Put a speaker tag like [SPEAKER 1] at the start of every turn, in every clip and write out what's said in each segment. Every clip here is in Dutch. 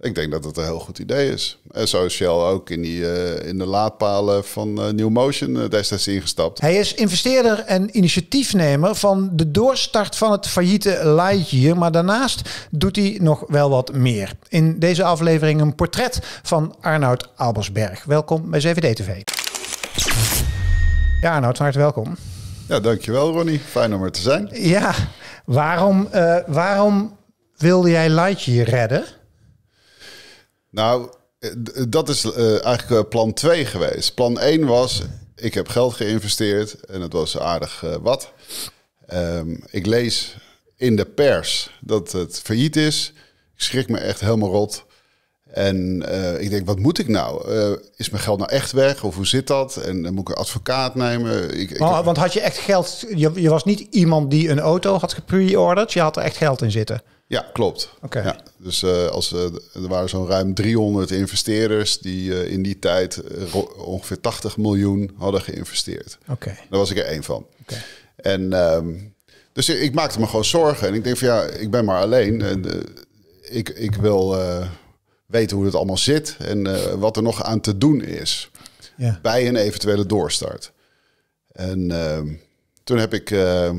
[SPEAKER 1] Ik denk dat het een heel goed idee is. En zo is Shell ook in, die, eh, in de laadpalen van uh, New Motion eh, destijds ingestapt.
[SPEAKER 2] Hij is investeerder en initiatiefnemer van de doorstart van het failliete Lightyear. Maar daarnaast doet hij nog wel wat meer. In deze aflevering een portret van Arnoud Albersberg. Welkom bij CVD-TV. Ja, Arnoud, hartelijk welkom.
[SPEAKER 1] Ja, dankjewel Ronnie. Fijn om er te zijn.
[SPEAKER 2] Ja, waarom, waarom wilde jij Lightyear redden?
[SPEAKER 1] Nou, eh, eh, dat is eh, eigenlijk plan 2 geweest. Plan 1 was, ik heb geld geïnvesteerd en het was aardig wat. Ehm, ik lees in de pers dat het failliet is. Ik schrik me echt helemaal rot. En ik denk, wat moet ik nou? is mijn geld nou echt weg? Of hoe zit dat? En dan moet ik een advocaat nemen? Ik, Want had je echt geld... Je, je, was niet iemand die een
[SPEAKER 2] auto had gepreorderd. Je had er echt geld in zitten.
[SPEAKER 1] Ja, klopt. Oké. Ja, dus eh, als, eh, er waren zo'n ruim 300 investeerders die eh, in die tijd ongeveer 80 miljoen hadden geïnvesteerd. Oké. Daar was ik er één van. Oké. En ehm, dus ik, maakte me gewoon zorgen. En ik denk van ja, ik ben maar alleen. ik, ik wil weten hoe het allemaal zit en wat er nog aan te doen is. Bij een eventuele doorstart. En ehm, toen heb ik ehm,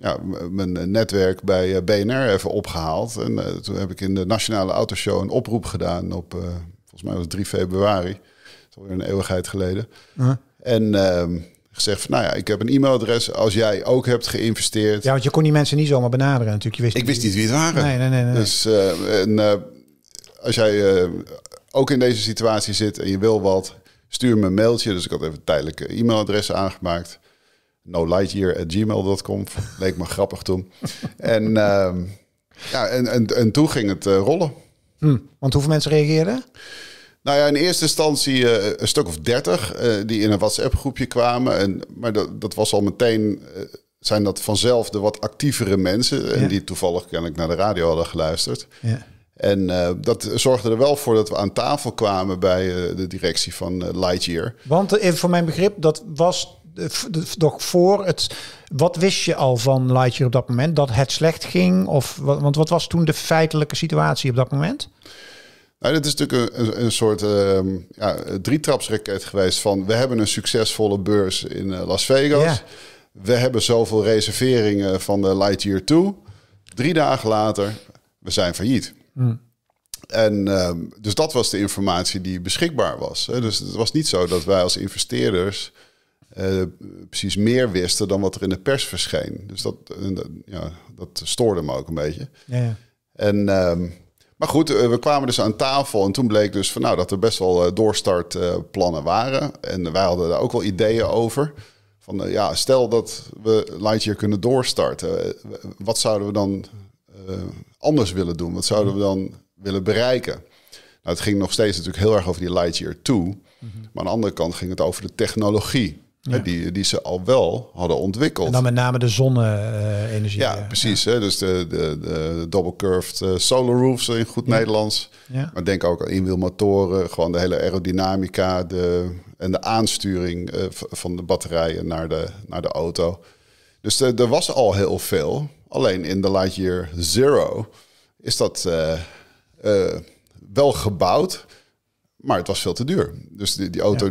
[SPEAKER 1] ja, mijn netwerk bij eh, BNR even opgehaald. En eh, toen heb ik in de Nationale Autoshow een oproep gedaan op, eh, volgens mij was het 3 februari. Dat is alweer een eeuwigheid geleden. En ehm, gezegd van, nou ja, ik heb een e-mailadres als jij ook hebt geïnvesteerd. Ja, want je kon
[SPEAKER 2] die mensen niet zomaar benaderen natuurlijk. Je wist ik
[SPEAKER 1] wist niet wie het waren. Nee, nee, nee. nee. Dus en, als jij ook in deze situatie zit en je wil wat, stuur me een mailtje. Dus ik had even tijdelijke e-mailadres aangemaakt nolightyear.gmail.com. Leek me grappig toen. En, ehm, ja, en, en, en toen ging het eh, rollen. Hm, want
[SPEAKER 2] hoeveel mensen reageerden?
[SPEAKER 1] Nou ja, in eerste instantie eh, een stuk of dertig eh, die in een WhatsApp-groepje kwamen. En, maar dat, dat was al meteen, zijn dat vanzelf de wat actievere mensen. En die toevallig kennelijk naar de radio hadden geluisterd. Ja. En dat zorgde er wel voor dat we aan tafel kwamen bij de directie van Lightyear. Want voor mijn
[SPEAKER 2] begrip, dat was nog voor het. Wat wist je al van Lightyear op dat moment? Dat het slecht ging? Of, want wat was toen de feitelijke situatie op dat moment?
[SPEAKER 1] Nou, dit is natuurlijk een, een soort uh, ja, drietrapsraket geweest van we hebben een succesvolle beurs in eh, Las Vegas. We hebben zoveel reserveringen van de Lightyear 2. Drie dagen later, we zijn failliet. Hmm. En ehm, dus dat was de informatie die beschikbaar was. Dus het was niet zo dat wij als investeerders eh, precies meer wisten dan wat er in de pers verscheen. Dus dat, eh, ja, dat stoorde me ook een beetje. Ja, En, ehm, maar goed, eh, we kwamen dus aan tafel en toen bleek dus van, nou, dat er best wel doorstartplannen waren. En wij hadden daar ook wel ideeën over. Van ja, stel dat we Lightyear kunnen doorstarten, wat zouden we dan anders willen doen? Wat zouden we dan willen bereiken? Nou, het ging nog steeds natuurlijk heel erg over die Lightyear 2. Mhm. Maar aan de andere kant ging het over de technologie die, die ze al wel hadden ontwikkeld. En dan met
[SPEAKER 2] name de zonne-energie. Ja,
[SPEAKER 1] eh, precies. Hè? Dus de, de, de double-curved eh, solar roofs in goed Nederlands. Maar denk ook aan inwielmotoren, gewoon de hele aerodynamica de, en de aansturing eh, van de batterijen naar de, naar de auto. Dus er was al heel veel. Alleen in de Lightyear Zero is dat wel gebouwd, maar het was veel te duur. Dus die, die auto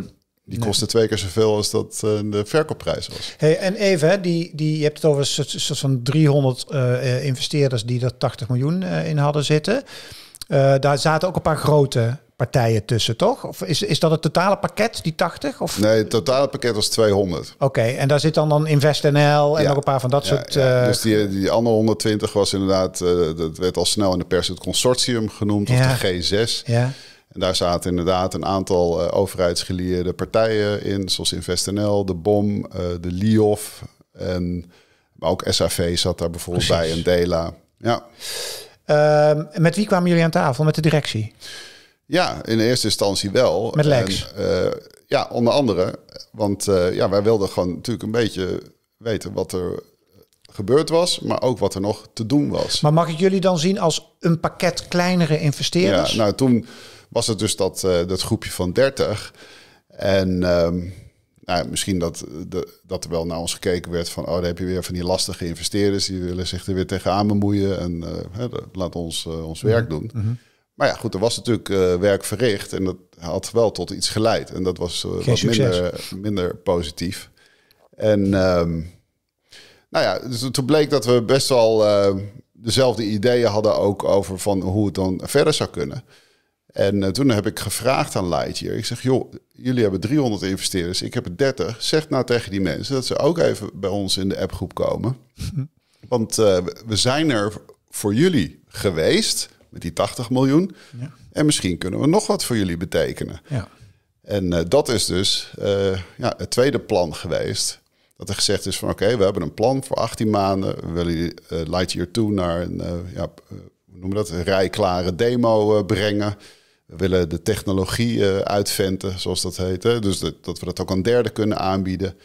[SPEAKER 1] die kostte twee keer zoveel als dat eh, de verkoopprijs was.
[SPEAKER 2] Hey, en even, hè, die, die, je hebt het over een soort van 300 eh, eh, investeerders die er 80 miljoen in hadden zitten. daar zaten ook een paar grote partijen tussen, toch? Of is, is dat het totale pakket, die 80?
[SPEAKER 1] Of? Nee, het totale pakket was 200.
[SPEAKER 2] Oké, en daar zit dan, dan InvestNL en nog een paar van dat soort... Dus
[SPEAKER 1] die, die andere 120 was inderdaad, dat werd al snel in de pers het consortium genoemd, of de G6. Ja. En daar zaten inderdaad een aantal uh, overheidsgelieerde partijen in, zoals InvestNL, de BOM, eh, de LIOF. En, maar ook SAV zat daar bijvoorbeeld bij en DELA. Ja.
[SPEAKER 2] Ehm, met wie kwamen jullie aan tafel? Met de directie?
[SPEAKER 1] Ja, in eerste instantie wel. Met Lex? Eh, ja, onder andere. Want ja, wij wilden gewoon natuurlijk een beetje weten wat er gebeurd was, maar ook wat er nog te doen was.
[SPEAKER 2] Maar mag ik jullie dan zien als een pakket kleinere investeerders? Ja,
[SPEAKER 1] nou toen was het dus dat, eh, dat groepje van 30. En ehm, nou, misschien dat, dat er wel naar ons gekeken werd van, oh, daar heb je weer van die lastige investeerders, die willen zich er weer tegenaan bemoeien en eh, hè, laat ons eh, ons werk mhm. doen. Mhm. Maar ja, goed, er was natuurlijk werk verricht en dat had wel tot iets geleid. En dat was wat minder, minder, positief. En ehm, nou ja, dus toen bleek dat we best wel ehm, dezelfde ideeën hadden ook over van hoe het dan verder zou kunnen. En eh, toen heb ik gevraagd aan Lightyear. Ik zeg, joh, jullie hebben 300 investeerders, ik heb er 30. Zeg nou tegen die mensen dat ze ook even bij ons in de appgroep komen. Want eh, we zijn er voor jullie geweest met die 80 miljoen. Ja. En misschien kunnen we nog wat voor jullie betekenen. Ja. En eh, dat is dus ja, het tweede plan geweest. Dat er gezegd is van oké, we hebben een plan voor 18 maanden. We willen uh, Lightyear toe naar een ja, hoe noem dat, een rijklare demo brengen. We willen de technologie eh, uitventen, zoals dat heet. Hè? Dus dat, we dat ook aan derden kunnen aanbieden.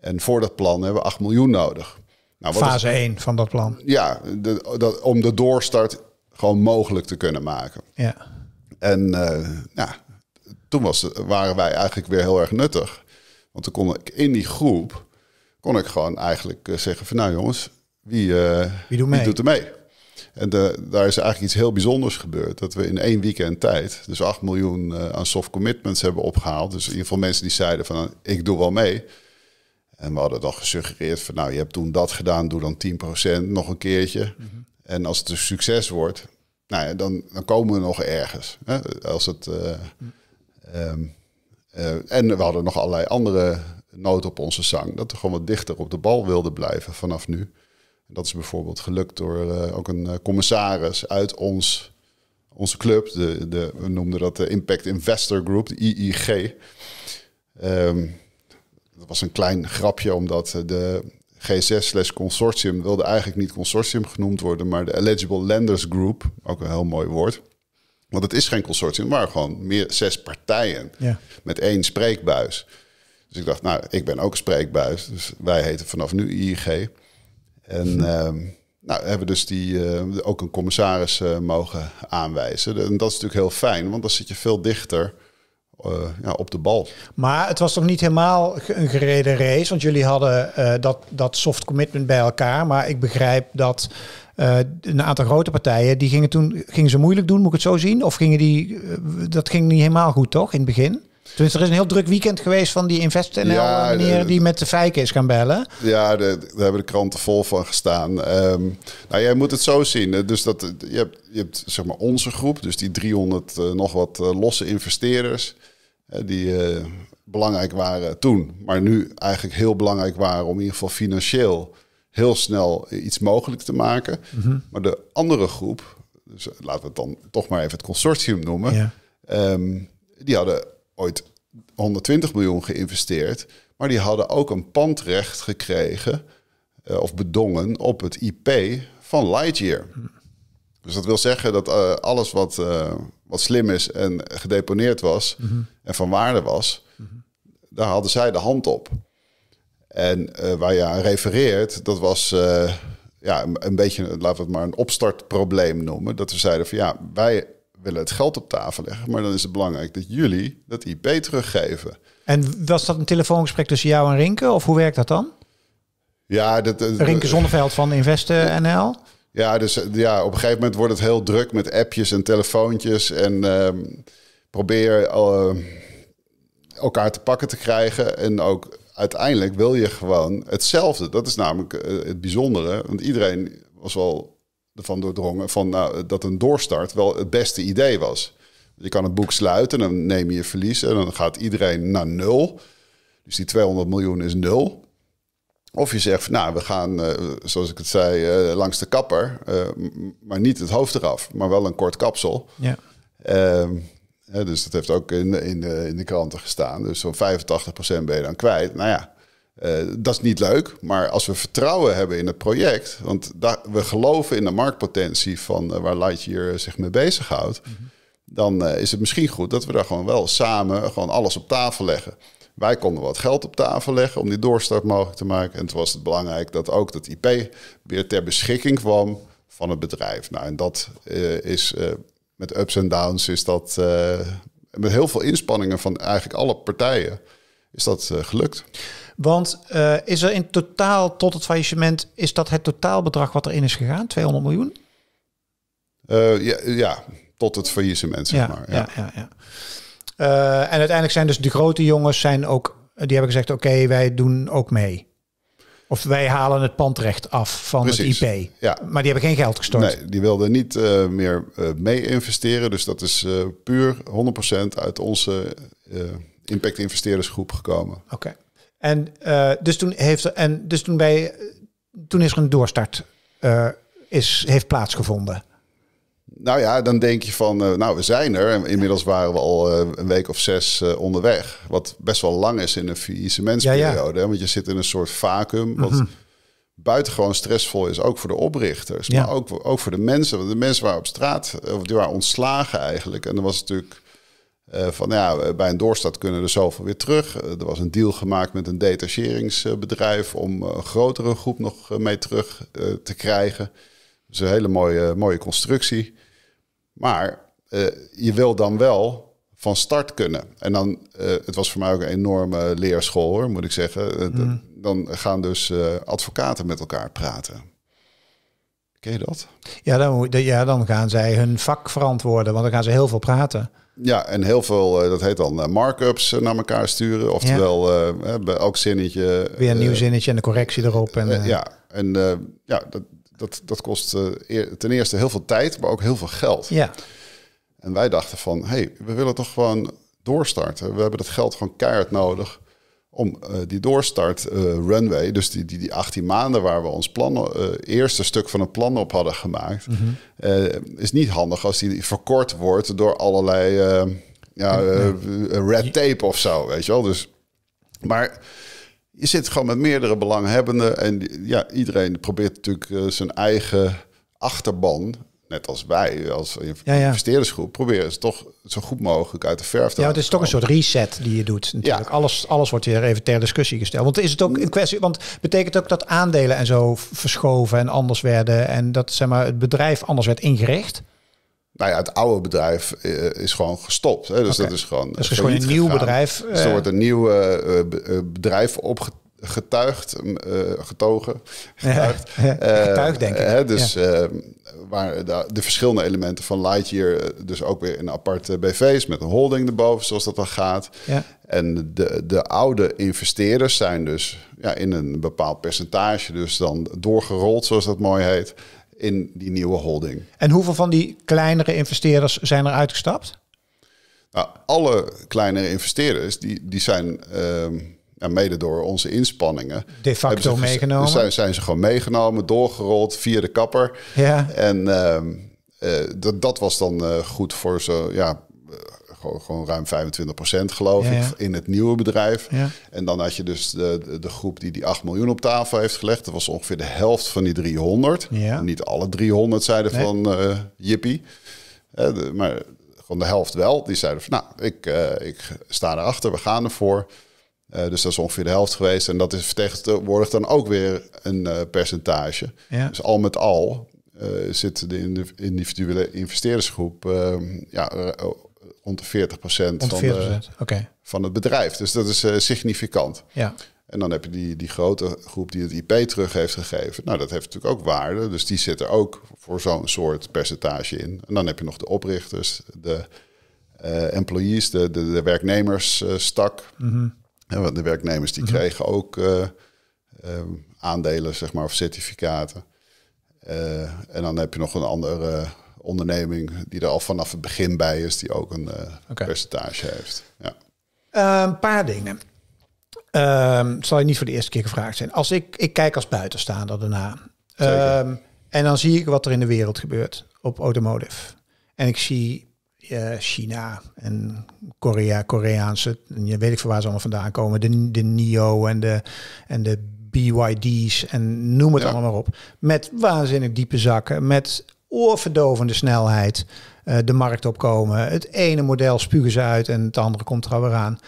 [SPEAKER 1] En voor dat plan hebben we 8 miljoen nodig. Nou, Fase 1
[SPEAKER 2] van dat plan.
[SPEAKER 1] Ja, dat, om de doorstart gewoon mogelijk te kunnen maken. Ja. En ja, eh, nou, toen was, waren wij eigenlijk weer heel erg nuttig. Want toen kon ik in die groep kon ik gewoon eigenlijk eh, zeggen van nou jongens, wie, doet, wie doet er mee? En daar is eigenlijk iets heel bijzonders gebeurd. Dat we in één weekend tijd dus 8 miljoen eh, aan soft commitments hebben opgehaald. Dus in ieder geval mensen die zeiden van nou, ik doe wel mee. En we hadden dan gesuggereerd van nou je hebt toen dat gedaan, doe dan 10% nog een keertje. Mhm. En als het een succes wordt, nou ja, dan, dan komen we nog ergens. Hè? Als het, eh, mhm. ehm, eh, en we hadden nog allerlei andere noten op onze zang. Dat we gewoon wat dichter op de bal wilden blijven vanaf nu. Dat is bijvoorbeeld gelukt door eh, ook een eh, commissaris uit ons, onze club. De, de, we noemden dat de Impact Investor Group, de IIG. Ehm, dat was een klein grapje, omdat de G6-consortium wilde eigenlijk niet consortium genoemd worden, maar de Eligible Lenders Group, ook een heel mooi woord. Want het is geen consortium, maar gewoon meer zes partijen met één spreekbuis. Dus ik dacht, nou, ik ben ook spreekbuis, dus wij heten vanaf nu IIG. En ehm, nou, hebben dus die, eh, ook een commissaris eh, mogen aanwijzen. En dat is natuurlijk heel fijn, want dan zit je veel dichter eh, ja, op de bal. Maar het was toch niet helemaal
[SPEAKER 2] een gereden race? Want jullie hadden dat, dat soft commitment bij elkaar. Maar ik begrijp dat een aantal grote partijen... die gingen toen gingen ze moeilijk doen, moet ik het zo zien? Of gingen die... dat ging niet helemaal goed, toch, in het begin? Dus er is een heel druk weekend geweest van die InvestNL ja, meneer die met de vijken is gaan bellen.
[SPEAKER 1] Ja, daar hebben de kranten vol van gestaan. Ehm, nou, jij moet het zo zien. Dus dat, je, hebt, je hebt zeg maar onze groep, dus die 300 eh, nog wat eh, losse investeerders. die eh, belangrijk waren toen, maar nu eigenlijk heel belangrijk waren om in ieder geval financieel heel snel iets mogelijk te maken. Mhm. Maar de andere groep, dus laten we het dan toch maar even het consortium noemen, ehm, die hadden ooit 120 miljoen geïnvesteerd. Maar die hadden ook een pandrecht gekregen eh, of bedongen op het IP van Lightyear. Dus dat wil zeggen dat eh, alles wat, eh, wat slim is en gedeponeerd was mhm. en van waarde was, mhm. daar hadden zij de hand op. En waar je aan refereert, dat was ja, een, een beetje, laten we het maar een opstartprobleem noemen. Dat we zeiden van ja, wij willen het geld op tafel leggen. Maar dan is het belangrijk dat jullie dat IP teruggeven.
[SPEAKER 2] En was dat een telefoongesprek tussen jou en Rinke? Of hoe werkt dat dan?
[SPEAKER 1] Ja, dat, eh, Rinke Zonneveld
[SPEAKER 2] van Investen
[SPEAKER 1] NL? Ja, dus eh, ja, op een gegeven moment wordt het heel druk met appjes en telefoontjes. En ehm, probeer uh, elkaar te pakken te krijgen. En ook uiteindelijk wil je gewoon hetzelfde. Dat is namelijk het bijzondere. Want iedereen was wel ervan doordrongen van, nou, dat een doorstart wel het beste idee was. Je kan het boek sluiten, dan neem je je verlies en dan gaat iedereen naar nul. Dus die 200 miljoen is nul. Of je zegt, nou, we gaan, eh, zoals ik het zei, eh, langs de kapper, eh, maar niet het hoofd eraf, maar wel een kort kapsel. Ja. Ehm, dus dat heeft ook in, in, in de kranten gestaan. Dus zo'n 85% ben je dan kwijt. Nou ja, eh, dat is niet leuk, maar als we vertrouwen hebben in het project, want we geloven in de marktpotentie van eh, waar Lightyear eh, zich mee bezighoudt, mhm. dan is het misschien goed dat we daar gewoon wel samen gewoon alles op tafel leggen. Wij konden wat geld op tafel leggen om die doorstart mogelijk te maken. En toen was het belangrijk dat ook dat IP weer ter beschikking kwam van het bedrijf. Nou, en dat is met ups en downs, is dat met heel veel inspanningen van eigenlijk alle partijen, is dat gelukt.
[SPEAKER 2] Want eh, is er in totaal tot het faillissement, is dat het totaalbedrag wat erin is gegaan? 200 miljoen?
[SPEAKER 1] Eh, ja, ja, tot het faillissement, zeg maar. Ja,
[SPEAKER 2] ja, ja. Eh, en uiteindelijk zijn dus de grote jongens zijn ook, die hebben gezegd, oké, wij doen ook mee. Of wij halen het pandrecht af van het IP. Ja. Maar die hebben geen geld gestort. Nee,
[SPEAKER 1] die wilden niet meer uh, mee investeren. Dus dat is puur 100% uit onze impact investeerdersgroep gekomen.
[SPEAKER 2] Oké. En, eh, dus toen heeft, en dus toen, bij, toen is er een doorstart eh, is, heeft plaatsgevonden.
[SPEAKER 1] Nou ja, dan denk je van, eh, nou we zijn er. En inmiddels waren we al een week of zes onderweg. Wat best wel lang is in een vieze Ja, Want je zit in een soort vacuüm. Wat mm buitengewoon stressvol is, ook voor de oprichters. Maar ook, ook voor de mensen. Want de mensen waren op straat, of die waren ontslagen eigenlijk. En dat was natuurlijk eh, van ja, bij een doorstart kunnen er zoveel weer terug. Eh, er was een deal gemaakt met een detacheringsbedrijf om eh, een grotere groep nog mee terug te krijgen. is dus een hele mooie, mooie constructie. Maar je wil dan wel van start kunnen. En dan, het was voor mij ook een enorme leerschool hoor, moet ik zeggen. Mm. Dan gaan dus advocaten met elkaar praten. Ken je dat?
[SPEAKER 2] Ja dan, ja, dan gaan zij hun vak verantwoorden, want dan gaan ze heel veel praten.
[SPEAKER 1] Ja, en heel veel, eh, dat heet dan eh, markups eh, naar elkaar sturen. Oftewel, bij elk zinnetje... Weer een nieuw
[SPEAKER 2] zinnetje en de correctie erop. En, ja,
[SPEAKER 1] en ja, dat, dat, dat kost ten eerste heel veel tijd, maar ook heel veel geld. Ja. En wij dachten van, hé, hey, we willen toch gewoon doorstarten. We hebben dat geld gewoon keihard nodig om eh, die doorstart eh, runway, dus die, die, die 18 maanden waar we ons plan, uh, eh, eerste stuk van het plan op hadden gemaakt, mhm. is niet handig als die verkort wordt door allerlei ja, red tape of zo, weet je wel. Dus, maar je zit gewoon met meerdere belanghebbenden en ja, iedereen probeert natuurlijk zijn eigen achterban net als wij, als investeerdersgroep, proberen ze toch zo goed mogelijk uit de verf te Ja, het is toch een soort
[SPEAKER 2] reset die je doet. Natuurlijk. Ja. Alles, alles wordt weer even ter discussie gesteld. Want is het ook een kwestie, want betekent ook dat aandelen en zo verschoven en anders werden en dat zeg maar, het bedrijf anders werd ingericht?
[SPEAKER 1] Nou ja, het oude bedrijf eh, is gewoon gestopt. Hè? Dus dat is gewoon. Dus is gewoon een nieuw bedrijf. Dus er eh, wordt een nieuw eh, bedrijf opgetild getuigd, eh, getogen, getuigd. Eh, getuigd, denk ik. dus eh, waar de, verschillende elementen van Lightyear, dus ook weer in aparte BV's met een holding erboven, zoals dat dan gaat. Ja. En de, de oude investeerders zijn dus ja, in een bepaald percentage dus dan doorgerold, zoals dat mooi heet, in die nieuwe holding.
[SPEAKER 2] En hoeveel van die kleinere investeerders zijn er uitgestapt?
[SPEAKER 1] Nou, alle kleinere investeerders die, die zijn ehm, en mede door onze inspanningen. De facto ze, dus- meegenomen. Zijn, zijn ze gewoon meegenomen, doorgerold via de kapper. Ja. En ehm, eh, dat, was dan eh, goed voor zo, ja, eh, gewoon ruim 25 procent, geloof ik, in het nieuwe bedrijf. Ja. En dan had je dus de, de, groep die die 8 miljoen op tafel heeft gelegd. Dat was ongeveer de helft van die 300. Niet alle 300 zeiden van uh, jippie. de, maar gewoon de helft wel. Die zeiden van, nou, ik, ik sta erachter, we gaan ervoor. Eh, dus dat is ongeveer de helft geweest. En dat is vertegenwoordigt dan ook weer een eh, percentage. Dus al met al zitten eh, zit de individuele investeerdersgroep ehm, ja, oh, rond de 40, procent van, van het bedrijf. Dus dat is significant. Ja. En dan heb je die, die grote groep die het IP terug heeft gegeven. Nou, dat heeft natuurlijk ook waarde. Dus die zit er ook voor zo'n soort percentage in. En dan heb je nog de oprichters, de employees, de, de, de werknemersstak. Mm want de werknemers die mhm. kregen ook eh, ehm, aandelen, zeg maar, of certificaten. Eh, en dan heb je nog een andere onderneming die er al vanaf het begin bij is, die ook een eh, percentage heeft. Ja.
[SPEAKER 2] een paar dingen. Ehm, zal je niet voor de eerste keer gevraagd zijn. Als ik, ik kijk als buitenstaander daarna. Ehm, en dan zie ik wat er in de wereld gebeurt op automotive. En ik zie eh, China en Korea, Koreaanse, je weet ik van waar ze allemaal vandaan komen, de, de NIO en de, en de BYD's en noem het allemaal maar op. Met waanzinnig diepe zakken, met oorverdovende snelheid eh, de markt opkomen. Het ene model spugen ze uit en het andere komt er eraan. aan.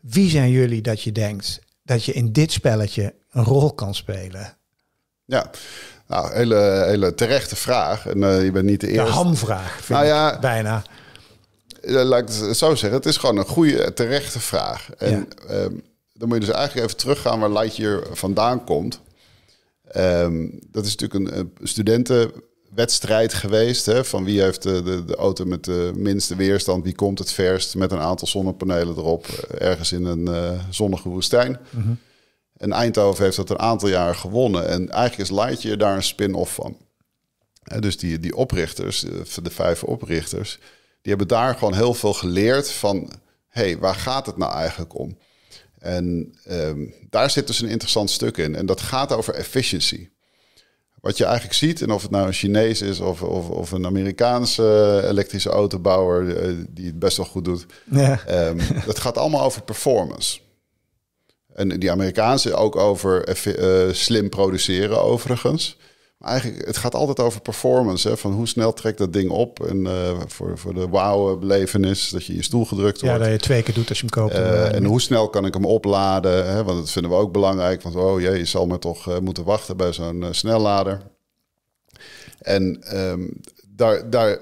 [SPEAKER 2] Wie zijn jullie dat je denkt dat je in dit spelletje een rol kan spelen?
[SPEAKER 1] Ja, nou, hele, hele terechte vraag. En eh, je bent niet de eerste. De hamvraag, vind nou bijna laat ik het zo zeggen. Het is gewoon een goede, terechte vraag. En ehm, dan moet je dus eigenlijk even teruggaan waar Lightyear vandaan komt. Ehm, dat is natuurlijk een, studentenwedstrijd geweest. Hè, van wie heeft de, eh, de, de, auto met de minste weerstand, wie komt het verst met een aantal zonnepanelen erop, eh, ergens in een eh, zonnige woestijn. Mhm. En Eindhoven heeft dat een aantal jaar gewonnen. En eigenlijk is Lightyear daar een spin-off van. dus die, die oprichters, de vijf oprichters, die hebben daar gewoon heel veel geleerd van, hey, waar gaat het nou eigenlijk om? En ehm, daar zit dus een interessant stuk in. En dat gaat over efficiëntie. Wat je eigenlijk ziet, en of het nou een Chinees is of, of, of een Amerikaanse elektrische autobouwer eh, die het best wel goed doet, ja. Ehm, dat gaat allemaal over performance. En die Amerikaanse ook over eh, slim produceren overigens eigenlijk, het gaat altijd over performance. Hè? Van hoe snel trekt dat ding op. En eh, voor, voor de wauw-belevenis, dat je in je stoel gedrukt wordt. Ja, dat
[SPEAKER 2] je twee keer doet als je hem koopt. Eh, eh, en hoe
[SPEAKER 1] snel kan ik hem opladen? Hè? Want dat vinden we ook belangrijk. Want oh jee, je zal maar toch moeten wachten bij zo'n snellader. En ehm, daar, daar,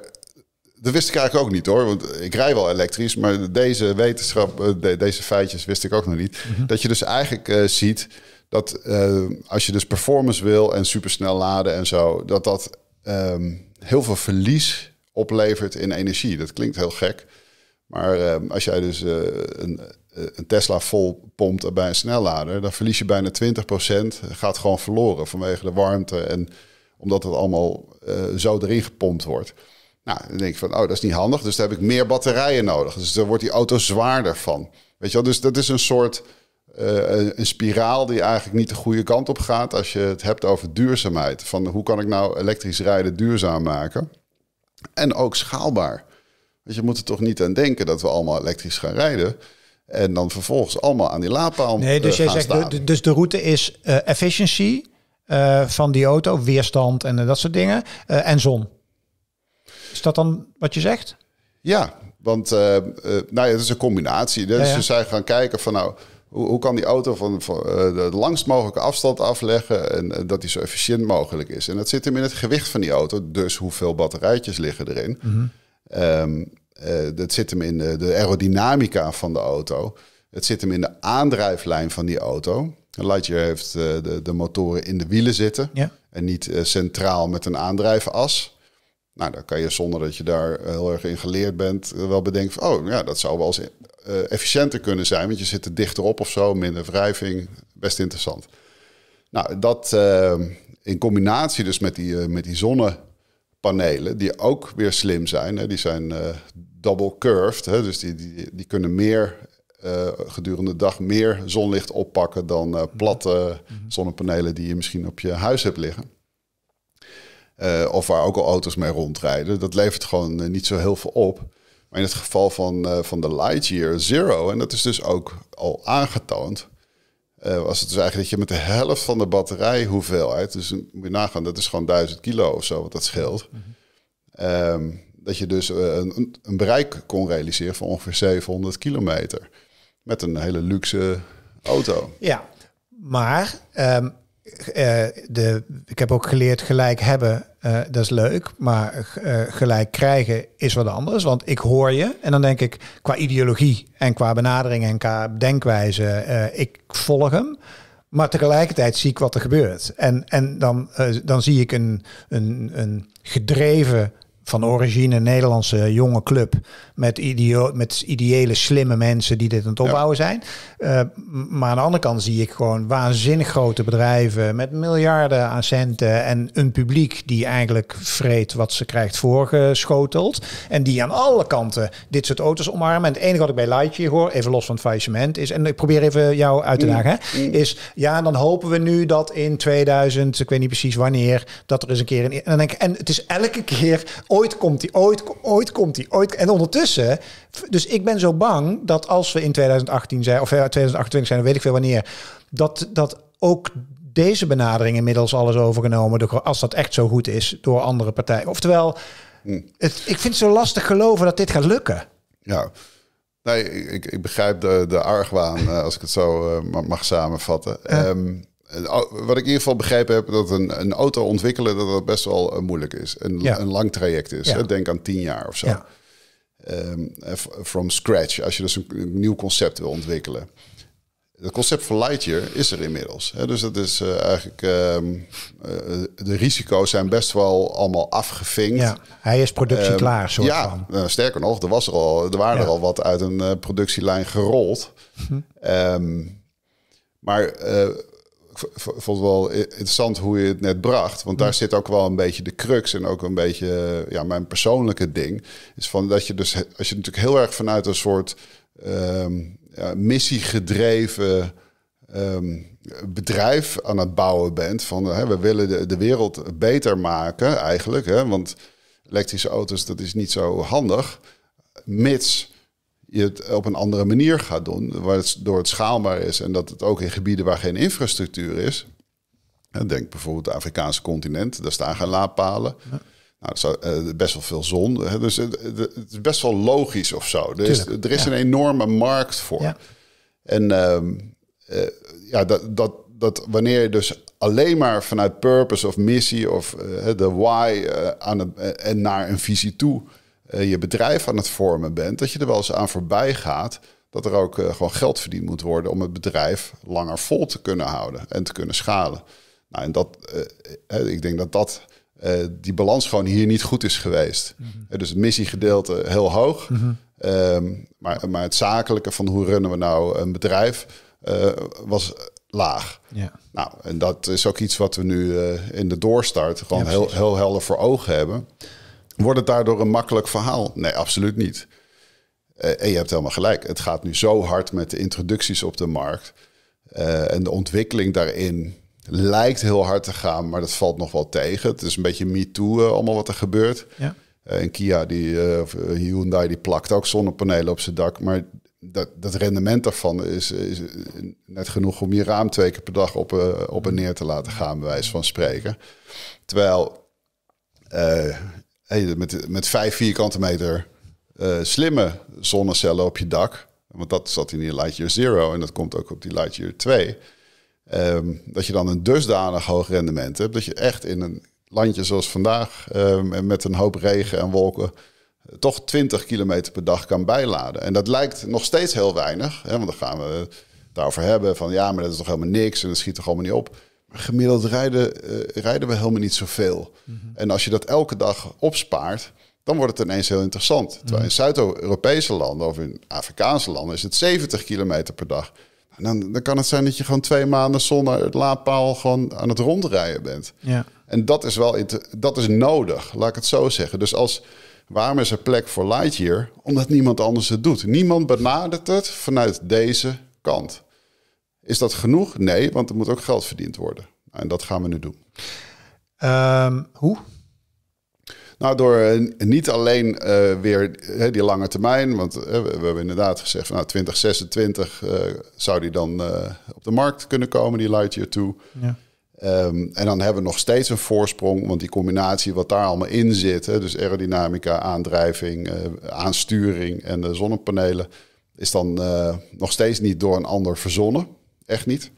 [SPEAKER 1] dat wist ik eigenlijk ook niet hoor. Want ik rij wel elektrisch, maar deze wetenschap, deze feitjes wist ik ook nog niet. Mhm. Dat je dus eigenlijk ziet dat eh, als je dus performance wil en supersnel laden en zo, dat dat ehm, heel veel verlies oplevert in energie. Dat klinkt heel gek. Maar ehm, als jij dus eh, een, eh, een, Tesla vol pompt bij een snellader, dan verlies je bijna 20%. Gaat gewoon verloren vanwege de warmte en omdat het allemaal zo erin gepompt wordt. Nou, dan denk ik van, oh, dat is niet handig. Dus daar heb ik meer batterijen nodig. Dus dan wordt die auto zwaarder van. Weet je wel, dus dat is een soort een, eh, eh, een spiraal die eigenlijk niet de goede kant op gaat als je het hebt over duurzaamheid. Van hoe kan ik nou elektrisch rijden duurzaam maken? En ook schaalbaar. Want je moet er toch niet aan denken dat we allemaal elektrisch gaan rijden. En dan vervolgens allemaal aan die laadpaal. Nee, dus eh, jij zegt,
[SPEAKER 2] de, dus de route is uh, efficiëntie van die auto, weerstand en dat soort dingen. en zon. Is dat dan wat je zegt?
[SPEAKER 1] Ja, want nou ja, het is een combinatie. Dus, dus zij gaan kijken van nou, hoe, kan die auto van, van eh, de langst mogelijke afstand afleggen en, eh, dat die zo efficiënt mogelijk is? En dat zit hem in het gewicht van die auto, dus hoeveel batterijtjes liggen erin. Mm dat zit hem in de, de, aerodynamica van de auto. Het zit hem in de aandrijflijn van die auto. Een Lightyear heeft de, de, motoren in de wielen zitten. En niet centraal met een aandrijfas. Nou, dan kan je zonder dat je daar eh, heel erg in geleerd bent, eh, wel bedenken van, oh ja, dat zou wel eens eh, efficiënter kunnen zijn, want je zit er dichter op of zo, minder wrijving, best interessant. Nou, dat in combinatie dus met die, met die zonnepanelen, die ook weer slim zijn, hè, die zijn uh, double curved, hè, dus die, die, die kunnen meer gedurende de dag meer zonlicht oppakken dan mhm. platte mhm. zonnepanelen die je misschien op je huis hebt liggen. Eh, of waar ook al auto's mee rondrijden. Dat levert gewoon eh, niet zo heel veel op. Maar in het geval van, eh, van de Lightyear Zero, en dat is dus ook al aangetoond, was het dus eigenlijk dat je met de helft van de batterij hoeveelheid, dus moet je nagaan, dat is gewoon 1000 kilo of zo, wat dat scheelt. Mhm. Ehm, dat je dus een, een, bereik kon realiseren van ongeveer 700 kilometer. Met een hele luxe auto.
[SPEAKER 2] Ja, maar ehm, eh, de, ik heb ook geleerd, gelijk hebben, uh, dat is leuk. Maar eh, gelijk krijgen is wat anders. Want ik hoor je. En dan denk ik, qua ideologie en qua benadering en qua denkwijze, ik volg hem. Maar tegelijkertijd zie ik wat er gebeurt. En, en dan, dan zie ik een, een, een gedreven van origine Nederlandse jonge club. Met, ideo met ideële, slimme mensen die dit aan het opbouwen zijn. Eh, maar aan de andere kant zie ik gewoon waanzinnig grote bedrijven. met miljarden aan centen. en een publiek die eigenlijk vreet wat ze krijgt voorgeschoteld. En die aan alle kanten dit soort auto's omarmen. En het enige wat ik bij Lightje hoor, even los van het faillissement. is. en ik probeer even jou uit te mm. dagen. Mm. is ja, dan hopen we nu dat in 2000, ik weet niet precies wanneer. dat er eens een keer. Een, en, dan denk ik, en het is elke keer Ooit komt die, ooit, ooit komt die, ooit. En ondertussen, dus ik ben zo bang dat als we in 2018 zijn, of 2028 zijn, weet ik veel wanneer, dat, dat ook deze benadering inmiddels alles overgenomen, door, als dat echt zo goed is, door andere partijen. Oftewel, hm. het, ik vind het zo lastig geloven dat dit gaat lukken.
[SPEAKER 1] Ja, nee, ik, ik begrijp de, de argwaan, eh, als ik het zo eh, mag samenvatten. Ehm, Oh, wat ik in ieder geval begrepen heb, dat een, een auto ontwikkelen dat dat best wel eh, moeilijk is. Een, ja. een lang traject is. Denk aan tien jaar of zo. Ja. Ehm, eh, from scratch, als je dus een, nieuw concept wil ontwikkelen. Het concept van Lightyear is er inmiddels. Hè? Dus dat is eh, eigenlijk. Ehm, de risico's zijn best wel allemaal afgevinkt. Ja,
[SPEAKER 2] hij is productieklaar. Ehm, um, soort ja, van.
[SPEAKER 1] Nou, sterker nog, er, was er, al, er waren er al wat uit een productielijn gerold. Mhm. maar vond het wel interessant hoe je het net bracht. Want daar mm. zit ook wel een beetje de crux en ook een beetje ja, mijn persoonlijke ding. Is van dat je dus, als je natuurlijk heel erg vanuit een soort um, ja, missiegedreven ehm, bedrijf aan het bouwen bent. Van hè, we willen de, de, wereld beter maken eigenlijk. Hè, want elektrische auto's, dat is niet zo handig. Mits je het op een andere manier gaat doen, waardoor het schaalbaar is en dat het ook in gebieden waar geen infrastructuur is. Denk bijvoorbeeld de Afrikaanse continent, daar staan geen laadpalen. Nou, eh, is, best wel veel zon. Dus het, is best wel logisch of zo. Er is, er is een enorme markt voor. En ehm, eh, ja, dat, dat, dat wanneer je dus alleen maar vanuit purpose of missie of eh, de why aan en naar een visie toe eh, je bedrijf aan het vormen bent, dat je er wel eens aan voorbij gaat dat er ook eh, gewoon geld verdiend moet worden om het bedrijf langer vol te kunnen houden en te kunnen schalen. Nou, en dat, eh, ik denk dat dat, die balans gewoon hier niet goed is geweest. Mm Dus het missiegedeelte heel hoog. Mhm. Ehm, maar, maar het zakelijke van hoe runnen we nou een bedrijf was laag. Nou, en dat is ook iets wat we nu in de doorstart gewoon heel, heel helder voor ogen hebben. Wordt het daardoor een makkelijk verhaal? Nee, absoluut niet. Eh, en je hebt helemaal gelijk. Het gaat nu zo hard met de introducties op de markt. Eh, en de ontwikkeling daarin lijkt heel hard te gaan, maar dat valt nog wel tegen. Het is een beetje MeToo uh, allemaal wat er gebeurt. Ja. en Kia, die, Hyundai, die plakt ook zonnepanelen op zijn dak. Maar dat, dat rendement daarvan is, is, net genoeg om je raam twee keer per dag op, op en neer te laten gaan, bij wijze van spreken. Terwijl met, met vijf vierkante meter eh, slimme zonnecellen op je dak. Want dat zat in die Lightyear Zero en dat komt ook op die Lightyear 2. Um, ehm, dat je dan een dusdanig hoog rendement hebt. Dat je echt in een landje zoals vandaag ehm, met een hoop regen en wolken eh, toch 20 kilometer per dag kan bijladen. En dat lijkt nog steeds heel weinig. Hè, want dan gaan we het daarover hebben van ja, maar dat is toch helemaal niks en dat schiet toch allemaal niet op gemiddeld rijden, eh, rijden we helemaal niet zoveel. veel. Mhm. En als je dat elke dag opspaart, dan wordt het ineens heel interessant. Terwijl mhm. in Zuid-Europese landen of in Afrikaanse landen is het 70 kilometer per dag. Nou, dan, dan kan het zijn dat je gewoon twee maanden zonder het laadpaal gewoon aan het rondrijden bent. Ja. En dat is wel dat is nodig, laat ik het zo zeggen. Dus als waarom is er plek voor Lightyear? Omdat niemand anders het doet. Niemand benadert het vanuit deze kant. Is dat genoeg? Nee, want er moet ook geld verdiend worden. Nou, en dat gaan we nu doen.
[SPEAKER 2] Ehm, hoe?
[SPEAKER 1] Nou, door eh, niet alleen eh, weer die lange termijn, want eh, we, hebben inderdaad gezegd, van, nou, 2026 zou die dan op de markt kunnen komen, die Lightyear 2. Ja. Ehm, en dan hebben we nog steeds een voorsprong, want die combinatie wat daar allemaal in zit, dus aerodynamica, aandrijving, aansturing en de zonnepanelen, is dan nog steeds niet door een ander verzonnen. Echt niet.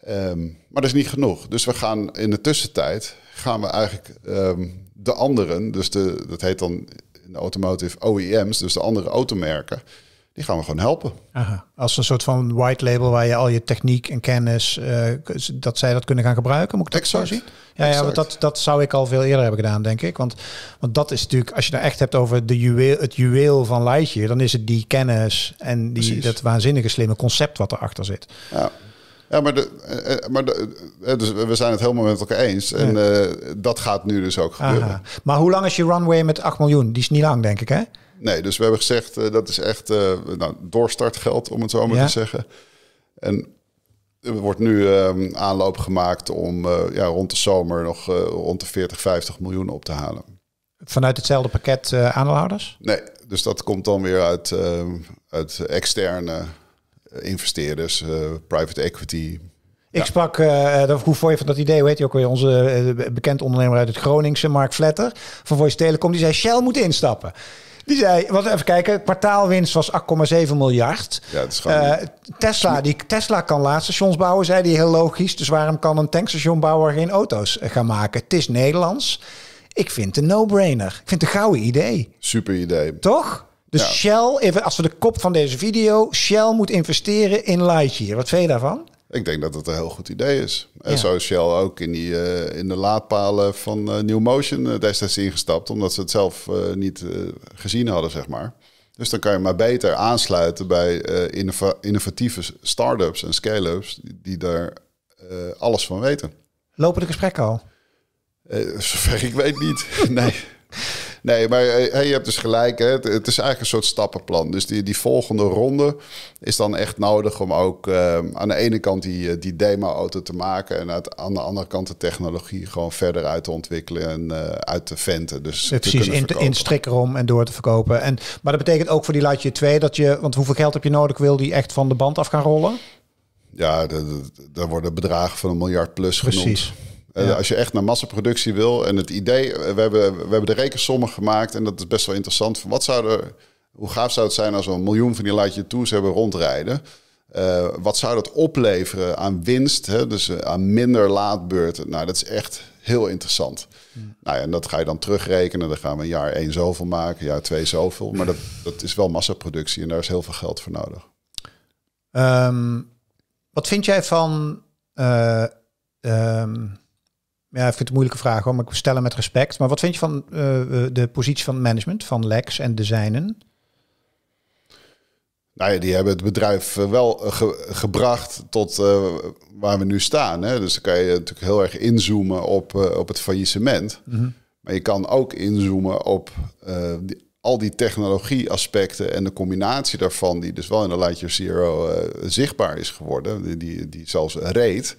[SPEAKER 1] Ehm, maar dat is niet genoeg. Dus we gaan in de tussentijd gaan we eigenlijk ehm, de anderen, dus de, dat heet dan in de automotive OEM's, dus de andere automerken, die gaan we gewoon helpen.
[SPEAKER 2] Aha. Als een soort van white label waar je al je techniek en kennis, eh, dat zij dat kunnen gaan gebruiken, moet ik dat zo zien? Ja, ja want dat, dat zou ik al veel eerder hebben gedaan, denk ik. Want, want dat is natuurlijk, als je nou echt hebt over de juweel, het juweel van lijntje, dan is het die kennis en die, dat waanzinnige slimme concept wat erachter zit.
[SPEAKER 1] Ja. Ja, maar, eh, eh, maar eh, dus we zijn het helemaal met elkaar eens. En dat gaat nu dus ook gebeuren.
[SPEAKER 2] Maar hoe lang is je runway met 8 miljoen? Die is niet lang, denk ik, hè?
[SPEAKER 1] Nee, dus we hebben gezegd, dat is echt nou, doorstartgeld, om het zo maar te zeggen. En er wordt nu ehm, aanloop gemaakt om ja, rond de zomer nog rond de 40, 50 miljoen op te halen.
[SPEAKER 2] Vanuit hetzelfde pakket aandeelhouders?
[SPEAKER 1] Nee, dus dat komt dan weer uit, ehm, uit externe eh, investeerders, eh, private equity.
[SPEAKER 2] Ik sprak, uh, dat voor je van dat idee, hoe heet je ook weer, onze uh, bekend ondernemer uit het Groningse, Mark Vletter van Voice Telecom, die zei Shell moet instappen. Die zei, wat even kijken, kwartaalwinst was 8,7 miljard. Ja, is gewoon... Tesla, die, Tesla kan laadstations bouwen, zei die heel logisch. Dus waarom kan een tankstationbouwer geen auto's gaan maken? Het is Nederlands. Ik vind het een no-brainer. Ik vind het een gouden idee.
[SPEAKER 1] Super idee.
[SPEAKER 2] Toch? Dus Shell, even als we de kop van deze video, Shell moet investeren in Lightyear. Wat vind je daarvan?
[SPEAKER 1] Ik denk dat het een heel goed idee is. En zo is Shell ook in, die, eh, in de laadpalen van eh, New Motion eh, destijds ingestapt, omdat ze het zelf niet gezien hadden, zeg maar. Dus dan kan je maar beter aansluiten bij innovatieve start-ups en scale-ups die daar alles van weten.
[SPEAKER 2] Lopen de gesprekken al?
[SPEAKER 1] zover ik weet niet. nee. Nee, maar eh, hey, je hebt dus gelijk. Hè? Het, is eigenlijk een soort stappenplan. Dus die, die volgende ronde is dan echt nodig om ook eh, aan de ene kant die, eh, die demo-auto te maken. En aan de andere kant de technologie gewoon verder uit te ontwikkelen en uit te venten. Dus precies, in, in
[SPEAKER 2] strikken om en door te verkopen. En, maar dat betekent ook voor die Lightyear 2 dat je... Want hoeveel geld heb je nodig? Wil die echt van de band af gaan rollen?
[SPEAKER 1] Ja, daar worden bedragen van een miljard plus Precies. genoemd. Eh, als je echt naar massaproductie wil en het idee, eh, we hebben, we hebben de rekensommen gemaakt en dat is best wel interessant. wat zou er, hoe gaaf zou het zijn als we een miljoen van die Lightyear Tours hebben rondrijden? Eh, wat zou dat opleveren aan winst, hè? dus aan minder laadbeurten? Nou, dat is echt heel interessant. Hmm. Nou ja, en dat ga je dan terugrekenen. Dan gaan we jaar één zoveel maken, jaar twee zoveel. Maar dat, dat is wel massaproductie en daar is heel veel geld voor nodig.
[SPEAKER 2] Ehm, wat vind jij van... Ehm, ja, ik vind het een moeilijke vraag hoor, maar ik stel hem met respect. Maar wat vind je van eh, eh, de positie van management, van Lex en Designen?
[SPEAKER 1] Nou ja, die hebben het bedrijf eh, wel gebracht tot waar we nu staan. Hè? Dus dan kan je natuurlijk heel erg inzoomen op, op het faillissement. Mhm. Maar je kan ook inzoomen op al die technologieaspecten en de combinatie daarvan, die dus wel in de Light Your Zero zichtbaar is geworden, die, die, die zelfs reed,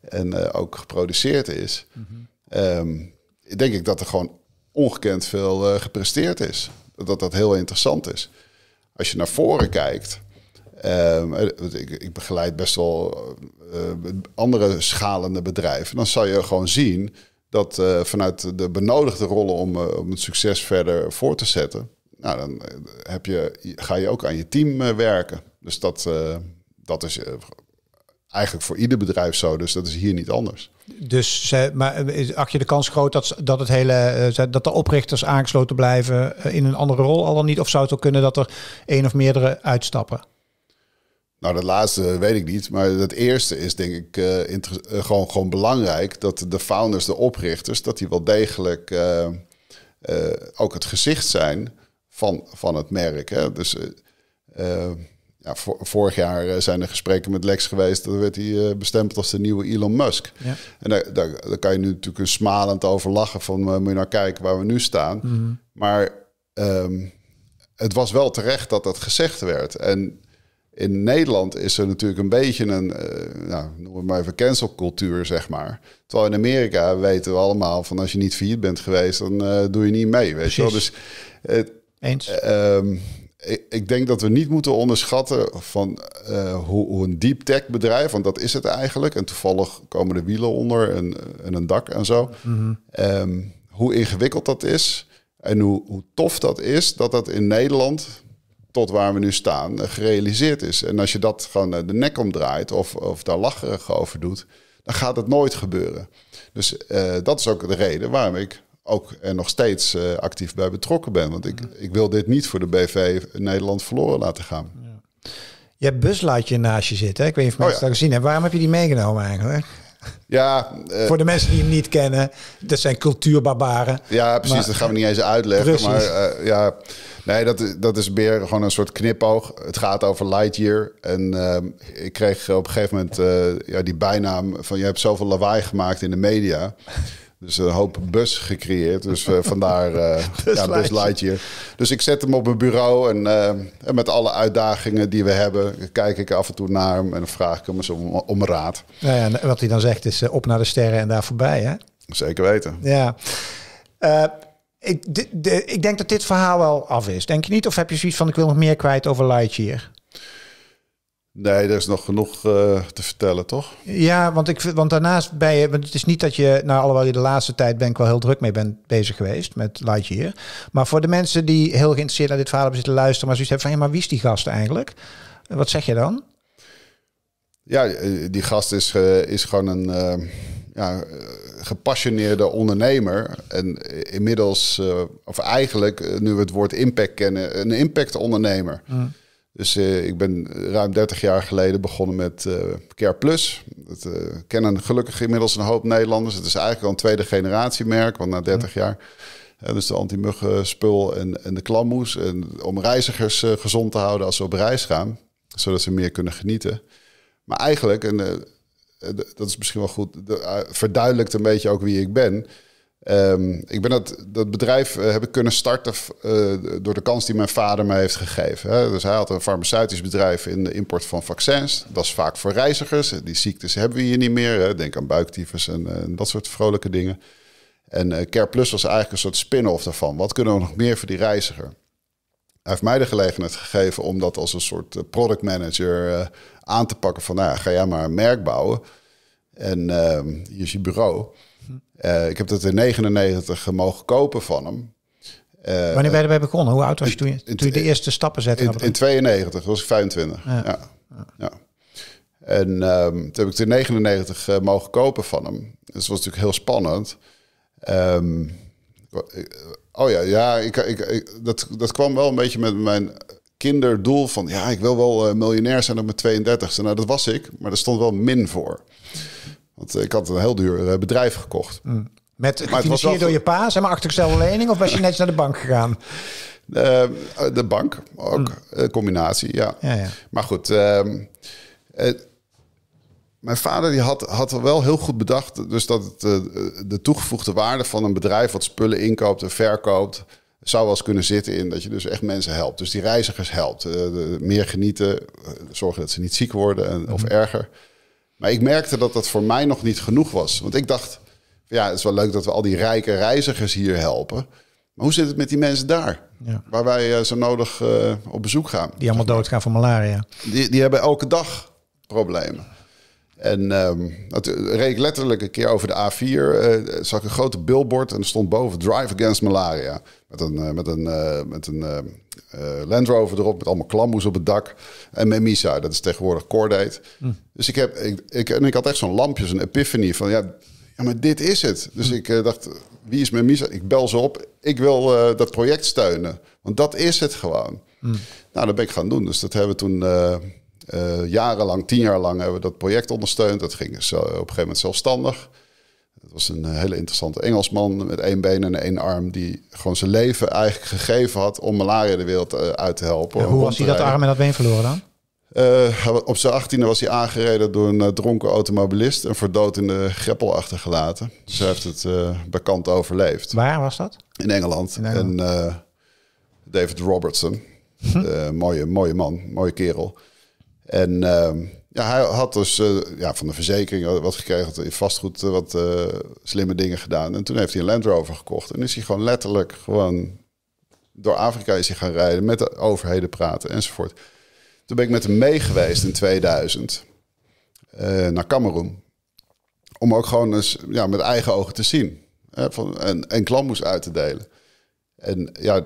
[SPEAKER 1] en eh, ook geproduceerd is, mm denk ik dat er gewoon ongekend veel eh, gepresteerd is. Dat dat heel interessant is. Als je naar voren kijkt, ehm, eh, ik, ik, begeleid best wel andere schalende bedrijven. Dan zal je gewoon zien dat vanuit de benodigde rollen om, om het succes verder voor te zetten, nou, dan heb je, ga je ook aan je team werken. Dus dat, dat is eigenlijk voor ieder bedrijf zo. Dus dat is hier niet anders.
[SPEAKER 2] Dus maar acht je de kans groot dat, dat, het hele, eh, dat de oprichters aangesloten blijven eh, in een andere rol al dan niet? Of zou het ook kunnen dat er één of meerdere uitstappen?
[SPEAKER 1] Nou, dat laatste weet ik niet. Maar dat eerste is denk ik eh, gewoon, gewoon belangrijk dat de founders, de oprichters, dat die wel degelijk ook het gezicht zijn van, van het merk. Hè? Dus ja, vorig jaar eh, zijn er gesprekken met Lex geweest. Dan werd hij eh, bestempeld als de nieuwe Elon Musk. Ja. En daar, daar, kan je nu natuurlijk een smalend over lachen. Van eh, moet je nou kijken waar we nu staan. Mhm. Maar ehm, het was wel terecht dat dat gezegd werd. En in Nederland is er natuurlijk een beetje een, nou, noem het maar even cancelcultuur, zeg maar. Terwijl in Amerika weten we allemaal van als je niet failliet bent geweest, dan doe je niet mee, weet je wel. Dus, Eens. Ehm, ik, denk dat we niet moeten onderschatten van eh, hoe, hoe, een deep tech bedrijf, want dat is het eigenlijk, en toevallig komen de wielen onder en, een dak en zo, mhm. ehm, hoe ingewikkeld dat is en hoe, hoe tof dat is dat dat in Nederland tot waar we nu staan, eh, gerealiseerd is. En als je dat gewoon eh, de nek omdraait of, of daar lacherig over doet, dan gaat het nooit gebeuren. Dus dat is ook de reden waarom ik ook er eh, nog steeds eh, actief bij betrokken ben. Want ik, mhm. ik wil dit niet voor de BV Nederland verloren laten gaan. Ja.
[SPEAKER 2] Je hebt buslaatje naast je zitten. Hè? Ik weet niet of oh mensen oh, ja. gezien Waarom heb je die meegenomen eigenlijk?
[SPEAKER 1] Ja, eh, voor de
[SPEAKER 2] mensen die hem niet kennen, dat zijn cultuurbarbaren.
[SPEAKER 1] Ja, precies. dat gaan we niet eens uitleggen. Precies. Maar ja, nee, dat, dat is meer gewoon een soort knipoog. Het gaat over Lightyear. En ik kreeg op een gegeven moment ja, die bijnaam van... je hebt zoveel lawaai gemaakt in de media... Dus een hoop bus gecreëerd. Dus eh, vandaar uh, ja, bus Lightyear. Dus ik zet hem op mijn bureau. En, eh, en, met alle uitdagingen die we hebben, kijk ik af en toe naar hem. En dan vraag ik hem eens om, om raad. Nou
[SPEAKER 2] ja, en wat hij dan zegt is op naar de sterren en daar voorbij, hè?
[SPEAKER 1] Zeker weten.
[SPEAKER 2] Ja. ik, ik denk dat dit verhaal wel af is. Denk je niet? Of heb je zoiets van, ik wil nog meer kwijt over Lightyear?
[SPEAKER 1] Nee, er is nog genoeg eh, te vertellen, toch?
[SPEAKER 2] Ja, want, ik, want daarnaast ben je... Want het is niet dat je... Nou, alhoewel je de laatste tijd ben ik wel heel druk mee bent bezig geweest met Lightyear. Maar voor de mensen die heel geïnteresseerd naar dit verhaal hebben zitten luisteren... maar zoiets hebben van, hé, maar wie is die gast eigenlijk? Wat zeg je dan?
[SPEAKER 1] Ja, eh, die gast is, eh, is gewoon een... ja, gepassioneerde ondernemer. En inmiddels, of eigenlijk, nu we het woord impact kennen, een impactondernemer. ondernemer. Mm. Dus eh, ik ben ruim 30 jaar geleden begonnen met uh, Care Plus. Dat eh, kennen gelukkig inmiddels een hoop Nederlanders. Het is eigenlijk al een tweede generatie merk, want na 30 mhm. jaar. dus de antimuggenspul en, en de klammoes. En om reizigers gezond te houden als ze op reis gaan. Zodat ze meer kunnen genieten. Maar eigenlijk, en dat is misschien wel goed, verduidelijkt een beetje ook wie ik ben Ehm, ik ben dat, dat bedrijf eh, heb ik kunnen starten eh, door de kans die mijn vader me heeft gegeven. Hè. Dus hij had een farmaceutisch bedrijf in de import van vaccins. Dat is vaak voor reizigers. Die ziektes hebben we hier niet meer. Hè. Denk aan buiktyfus en, dat soort vrolijke dingen. En uh, eh, Plus was eigenlijk een soort spin-off daarvan. Wat kunnen we nog meer voor die reiziger? Hij heeft mij de gelegenheid gegeven om dat als een soort product manager aan te pakken. Van nou ga jij maar een merk bouwen. En ehm, hier is je bureau. Eh, ik heb dat in 99 mogen kopen van hem. Eh, Wanneer werden wij
[SPEAKER 2] erbij begonnen? Hoe oud was je toen,
[SPEAKER 1] je, toen de eerste stappen zette? In, in 92 was ik 25. Ja. ja. En um, toen heb ik in 99 eh, mogen kopen van hem. Dus dat was natuurlijk heel spannend. Ehm, oh ja, ja ik, ik, dat, dat kwam wel een beetje met mijn kinderdoel van... ja, ik wil wel miljonair zijn op mijn 32e. Nou, dat was ik, maar er stond wel min voor. Want eh, ik had een heel duur eh, bedrijf gekocht. Mm.
[SPEAKER 2] Met gefinancierd door je pa, zeg maar achtergestelde
[SPEAKER 1] lening, of was je net naar de bank gegaan? Eh, de bank ook, mm. combinatie, ja. Ja, ja. Maar goed, ehm, mijn vader die had, had wel heel goed bedacht... dus dat het, de toegevoegde waarde van een bedrijf... wat spullen inkoopt en verkoopt... zou wel eens kunnen zitten in dat je dus echt mensen helpt. Dus die reizigers helpt. meer genieten, zorgen dat ze niet ziek worden of mhm. erger... Maar ik merkte dat dat voor mij nog niet genoeg was. Want ik dacht, ja, het is wel leuk dat we al die rijke reizigers hier helpen. Maar hoe zit het met die mensen daar? Ja. Waar wij eh, zo nodig eh, op bezoek gaan. Die allemaal
[SPEAKER 2] doodgaan van malaria.
[SPEAKER 1] Die, die hebben elke dag problemen. En um, het reed ik letterlijk een keer over de A4. Uh, eh, zag ik een grote billboard en er stond boven Drive Against Malaria. Met een, uh, met een, eh, met een Land Rover erop, met allemaal klamboes op het dak. En Memisa, dat is tegenwoordig Cordate. Hm. Dus ik, heb, ik, en ik had echt zo'n lampje, zo'n epiphany van... Ja, ja, maar dit is het. Dus hm. ik dacht, wie is Memisa? Ik bel ze op. Ik wil dat project steunen. Want dat is het gewoon. Hm. Nou, dat ben ik gaan doen. Dus dat hebben we toen eh, jarenlang, tien jaar lang hebben we dat project ondersteund. Dat ging op een gegeven moment zelfstandig. Het was een eh, hele interessante Engelsman met één been en één arm... die gewoon zijn leven eigenlijk gegeven had om malaria de wereld eh, uit te helpen. hoe was hij dat arm en
[SPEAKER 2] dat been verloren dan?
[SPEAKER 1] op zijn achttiende was hij aangereden door een dronken automobilist... en verdood in de greppel achtergelaten. Dus hij heeft het bekant overleefd. Waar was dat? In Engeland. En David Robertson. Hm. mooie, mooie man, mooie kerel. En ehm, ja, hij had dus eh, ja, van de verzekering wat gekregen, eh, wat vastgoed eh, wat slimme dingen gedaan. En toen heeft hij een Land Rover gekocht. En is hij gewoon letterlijk gewoon door Afrika is hij gaan rijden, met de overheden praten enzovoort. Toen ben ik met hem mee geweest in 2000 naar Cameroen. Om ook gewoon eens ja, met eigen ogen te zien. Hè, van, en, en moest uit te delen. En ja,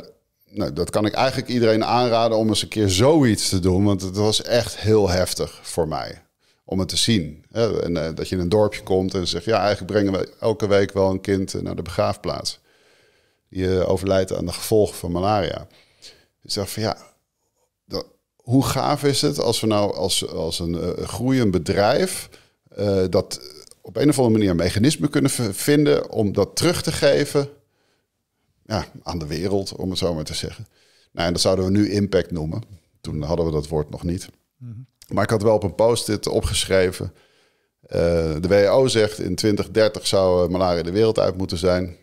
[SPEAKER 1] nou, dat kan ik eigenlijk iedereen aanraden om eens een keer zoiets te doen. Want het was echt heel heftig voor mij om het te zien. En eh, dat je in een dorpje komt en zegt: ja, eigenlijk brengen we elke week wel een kind eh, naar de begraafplaats. Die overlijdt aan de gevolgen van malaria. Ik zeg van ja, dat, hoe gaaf is het als we nou als, als een eh, groeiend bedrijf dat op een of andere manier een mechanisme kunnen vinden om dat terug te geven ja, aan de wereld, om het zo maar te zeggen. Nou, en dat zouden we nu impact noemen. Toen hadden we dat woord nog niet. Mhm. Maar ik had wel op een post-it opgeschreven. Eh, de WHO zegt in 2030 zou eh, malaria de wereld uit moeten zijn.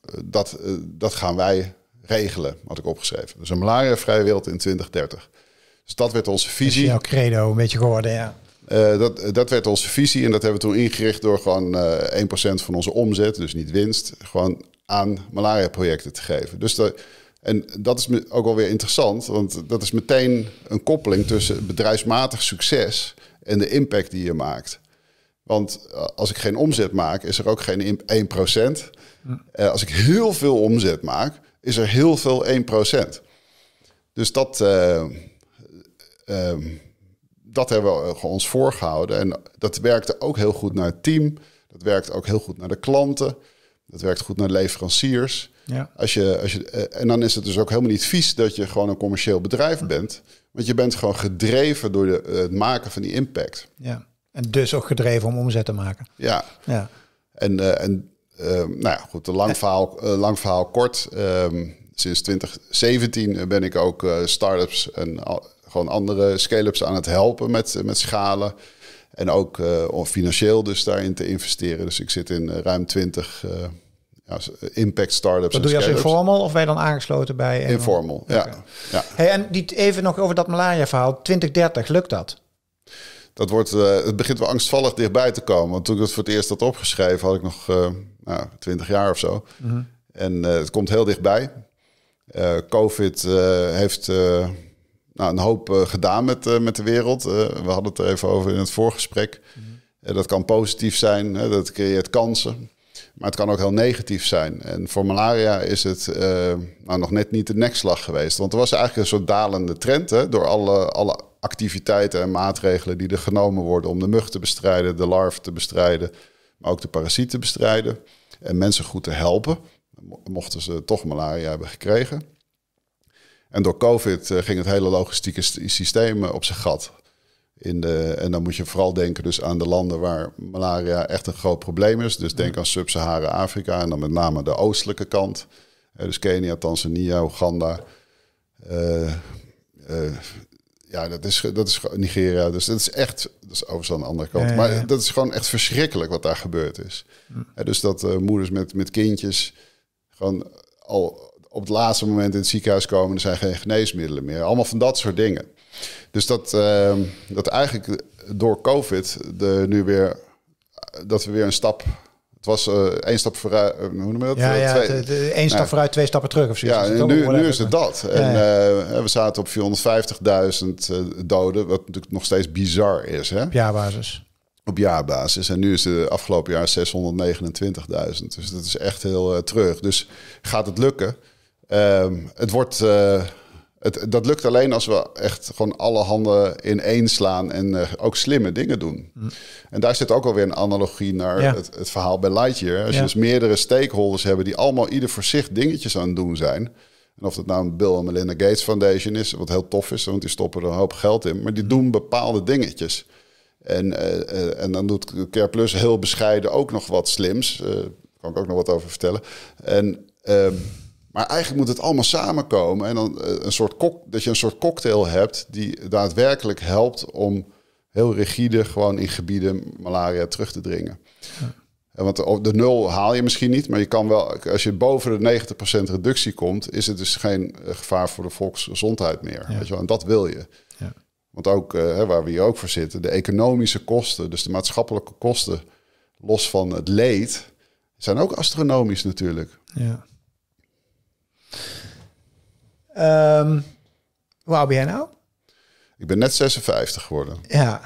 [SPEAKER 1] Eh, dat, dat gaan wij regelen, had ik opgeschreven. Dus een malariavrije wereld in 2030. Dus dat werd onze visie. Dat
[SPEAKER 2] is jouw credo een beetje geworden, ja.
[SPEAKER 1] dat, dat werd onze visie en dat hebben we toen ingericht door gewoon 1% van onze omzet, dus niet winst, gewoon aan malaria-projecten te geven. Dus en dat is ook wel weer interessant, want dat is meteen een koppeling tussen bedrijfsmatig succes en de impact die je maakt. Want eh, als ik geen omzet maak, is er ook geen 1%. Uh, hm. eh, als ik heel veel omzet maak, is er heel veel 1%. Dus dat, eh, ehm, dat hebben we ons voorgehouden. En dat werkte ook heel goed naar het team. Dat werkte ook heel goed naar de klanten. Dat werkt goed naar leveranciers. Ja. Als je, als je, eh, en dan is het dus ook helemaal niet vies dat je gewoon een commercieel bedrijf mm. bent. Want je bent gewoon gedreven door de, eh, het maken van die impact.
[SPEAKER 2] Ja. En dus ook gedreven om omzet te maken. Ja. ja.
[SPEAKER 1] En, eh, en nou ja, goed, De lang verhaal, lang verhaal kort. Ehm, sinds 2017 ben ik ook startups start-ups en gewoon andere scale-ups aan het helpen met, met schalen. En ook eh, om financieel dus daarin te investeren. Dus ik zit in eh, ruim 20 eh, ja, impact startups. Dat doe je als informal
[SPEAKER 2] of wij dan aangesloten bij? En... ja. ja. Hey, en die, even nog over dat malaria-verhaal. 2030, lukt dat?
[SPEAKER 1] Dat wordt, het begint wel angstvallig dichtbij te komen. Want toen ik dat voor het eerst had opgeschreven, had ik nog uh, nou, 20 jaar of zo. Mhm. En het komt heel dichtbij. COVID heeft nou, een hoop eh, gedaan met, eh, met de wereld. Eh, we hadden het er even over in het voorgesprek. Mhm. dat kan positief zijn, dat creëert kansen. Maar het kan ook heel negatief zijn. En voor malaria is het nou, nog net niet de nekslag geweest. Want er was eigenlijk een soort dalende trend hè, door alle, alle activiteiten en maatregelen die er genomen worden om de mug te bestrijden, de larve te bestrijden, maar ook de parasieten te bestrijden en mensen goed te helpen, mochten ze toch malaria hebben gekregen. En door COVID eh, ging het hele logistieke systeem eh, op zijn gat. In de, en dan moet je vooral denken dus aan de landen waar malaria echt een groot probleem is. Dus denk aan Sub-Sahara-Afrika en dan met name de oostelijke kant. Eh, dus Kenia, Tanzania, Oeganda. ja, dat is, dat is Nigeria. Dus dat is echt, dat is overigens aan de andere kant. Maar dat is gewoon echt verschrikkelijk wat daar gebeurd is. Hm. dus dat moeders met, met kindjes gewoon al op het laatste moment in het ziekenhuis komen, er zijn geen geneesmiddelen meer. Allemaal van dat soort dingen. Dus dat, ehm, dat eigenlijk door COVID de, nu weer, dat we weer een stap het was uh, één stap vooruit. Uh, hoe noem je dat? Ja, eh, ja één stap vooruit,
[SPEAKER 2] twee stappen terug of zoiets. Ja, nu, nu is het
[SPEAKER 1] dat. En we zaten op 450.000 doden, wat natuurlijk nog steeds bizar is. Hè? Op jaarbasis. Op jaarbasis. En nu is het afgelopen jaar 629.000. Dus dat is echt heel terug. Dus gaat het lukken? Ehm, het wordt, eh, het, dat lukt alleen als we echt gewoon alle handen één slaan en eh, ook slimme dingen doen. Mm. En daar zit ook alweer een analogie naar het, het, verhaal bij Lightyear. Als je dus meerdere stakeholders hebben die allemaal ieder voor zich dingetjes aan het doen zijn. En of dat nou een Bill en Melinda Gates Foundation is, wat heel tof is, want die stoppen er een hoop geld in. Maar die mm. doen bepaalde dingetjes. En, eh, en dan doet CarePlus Plus heel bescheiden ook nog wat slims. Daar kan ik ook nog wat over vertellen. En... Ehm, maar eigenlijk moet het allemaal samenkomen en dan eh, een soort dat je een soort cocktail hebt die daadwerkelijk helpt om heel rigide gewoon in gebieden malaria terug te dringen. Ja. Want de nul haal je misschien niet, maar je kan wel, als je boven de 90% reductie komt, is het dus geen eh, gevaar voor de volksgezondheid meer. Weet je wel? En dat wil je. Ja. Want ook eh, hè, waar we hier ook voor zitten, de economische kosten, dus de maatschappelijke kosten, los van het leed, zijn ook astronomisch natuurlijk.
[SPEAKER 2] Ja. Um, hoe oud ben jij nou?
[SPEAKER 1] Ik ben net 56 geworden.
[SPEAKER 2] Ja.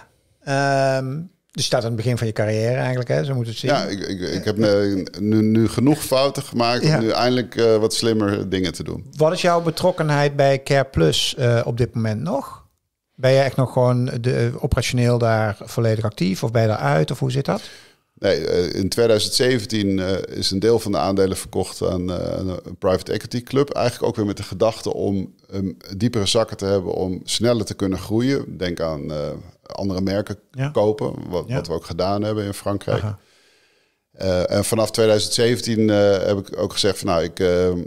[SPEAKER 2] Um, dus staat aan het begin van je carrière eigenlijk, hè? Zo moet het zien. Ja,
[SPEAKER 1] ik, ik, ik heb eh, nu, genoeg fouten gemaakt om nu eindelijk eh, wat slimmer dingen te doen.
[SPEAKER 2] Wat is jouw betrokkenheid bij CarePlus eh, op dit moment nog? Ben je echt nog gewoon de, operationeel daar volledig actief of ben je daaruit of hoe zit dat?
[SPEAKER 1] Eh, in 2017 eh, is een deel van de aandelen verkocht eh, aan een private equity club. Eigenlijk ook weer met de gedachte om ehm, diepere zakken te hebben om sneller te kunnen groeien. Denk aan andere merken kopen, wat, wat, we ook gedaan hebben in Frankrijk. en vanaf 2017 heb ik ook gezegd van nou, ik,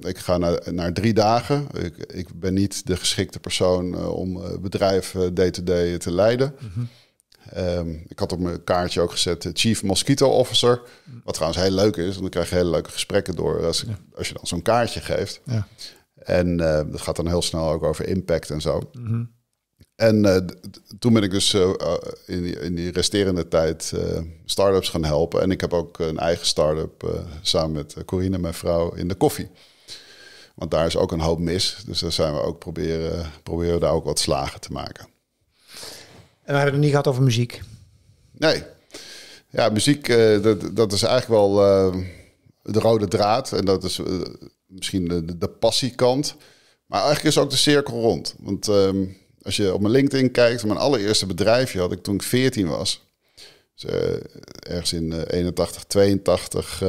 [SPEAKER 1] ik ga naar, naar drie dagen. Ik, ik ben niet de geschikte persoon om bedrijven day-to-day te leiden. Mhm. Ehm, ik had op mijn kaartje ook gezet eh, Chief Mosquito Officer. Wat trouwens heel leuk is, want dan krijg je hele leuke gesprekken door als, als je dan zo'n kaartje geeft. Ja. En eh, dat gaat dan heel snel ook over impact en zo. Mhm. En eh, toen ben ik dus in, die, in, die, resterende tijd start-ups gaan helpen. En ik heb ook een eigen start-up samen met Corine, mijn vrouw, in de koffie. Want daar is ook een hoop mis. Dus daar zijn we ook proberen, proberen daar ook wat slagen te maken.
[SPEAKER 2] En we hebben het niet gehad over muziek.
[SPEAKER 1] Nee. Ja, muziek, eh, dat, dat is eigenlijk wel eh, de rode draad. En dat is eh, misschien de, passiekant. Maar eigenlijk is ook de cirkel rond. Want ehm, als je op mijn LinkedIn kijkt, mijn allereerste bedrijfje had ik toen ik 14 was. Dus, ergens in 81, 82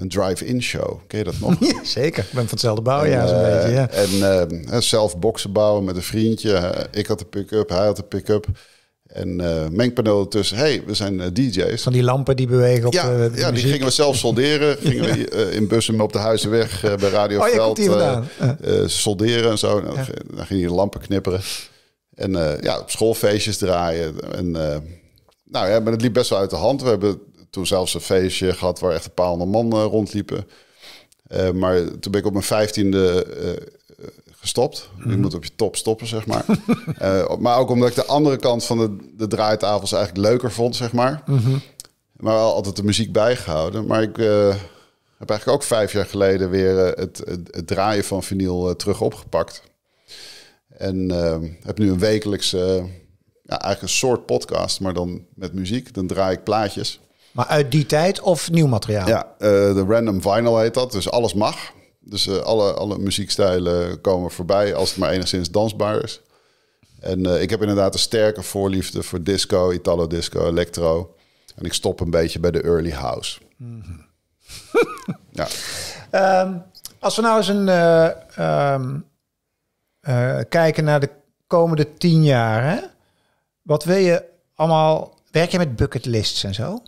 [SPEAKER 1] een drive-in show. Ken je dat nog?
[SPEAKER 2] zeker, ik ben van hetzelfde bouwjaar zo'n eh, beetje. Ja.
[SPEAKER 1] En eh, eh, zelf boksen bouwen met een vriendje. Ik had de pick-up, hij had de pick-up. En uh, mengpaneel tussen. hey, we zijn DJ's. Van die lampen die bewegen op ja, de, Ja, die gingen we zelf solderen. Gingen we in bussen op de Huizenweg uh, bij Radio oh, Veld solderen en zo. Nou, ja. Dan gingen die lampen knipperen. En ja, op schoolfeestjes draaien. En, nou ja, maar het liep best wel uit de hand. We hebben toen zelfs een feestje gehad waar echt een paar man eh, rondliepen. Eh, maar toen ben ik op mijn vijftiende eh, gestopt. Je mhm. moet op je top stoppen, zeg maar. maar ook omdat ik de andere kant van de, de draaitafels eigenlijk leuker vond, zeg maar. Mhm. Maar wel altijd de muziek bijgehouden. Maar ik heb eigenlijk ook vijf jaar geleden weer het, het, draaien van vinyl terug opgepakt. En ehm, heb nu een wekelijkse, eigenlijk een soort podcast, maar dan met muziek. Dan draai ik plaatjes. Maar
[SPEAKER 2] uit die tijd of nieuw materiaal?
[SPEAKER 1] Ja, eh, de random vinyl heet dat. Dus alles mag. Dus eh, alle, alle muziekstijlen komen voorbij als het maar enigszins dansbaar is. En eh, ik heb inderdaad een sterke voorliefde voor disco, Italo disco, electro. En ik stop een beetje bij de early house. Mhm. ja.
[SPEAKER 2] Ehm, als we nou eens een, ehm, kijken naar de komende tien jaar. Hè? Wat wil je allemaal... Werk je met bucketlists en zo?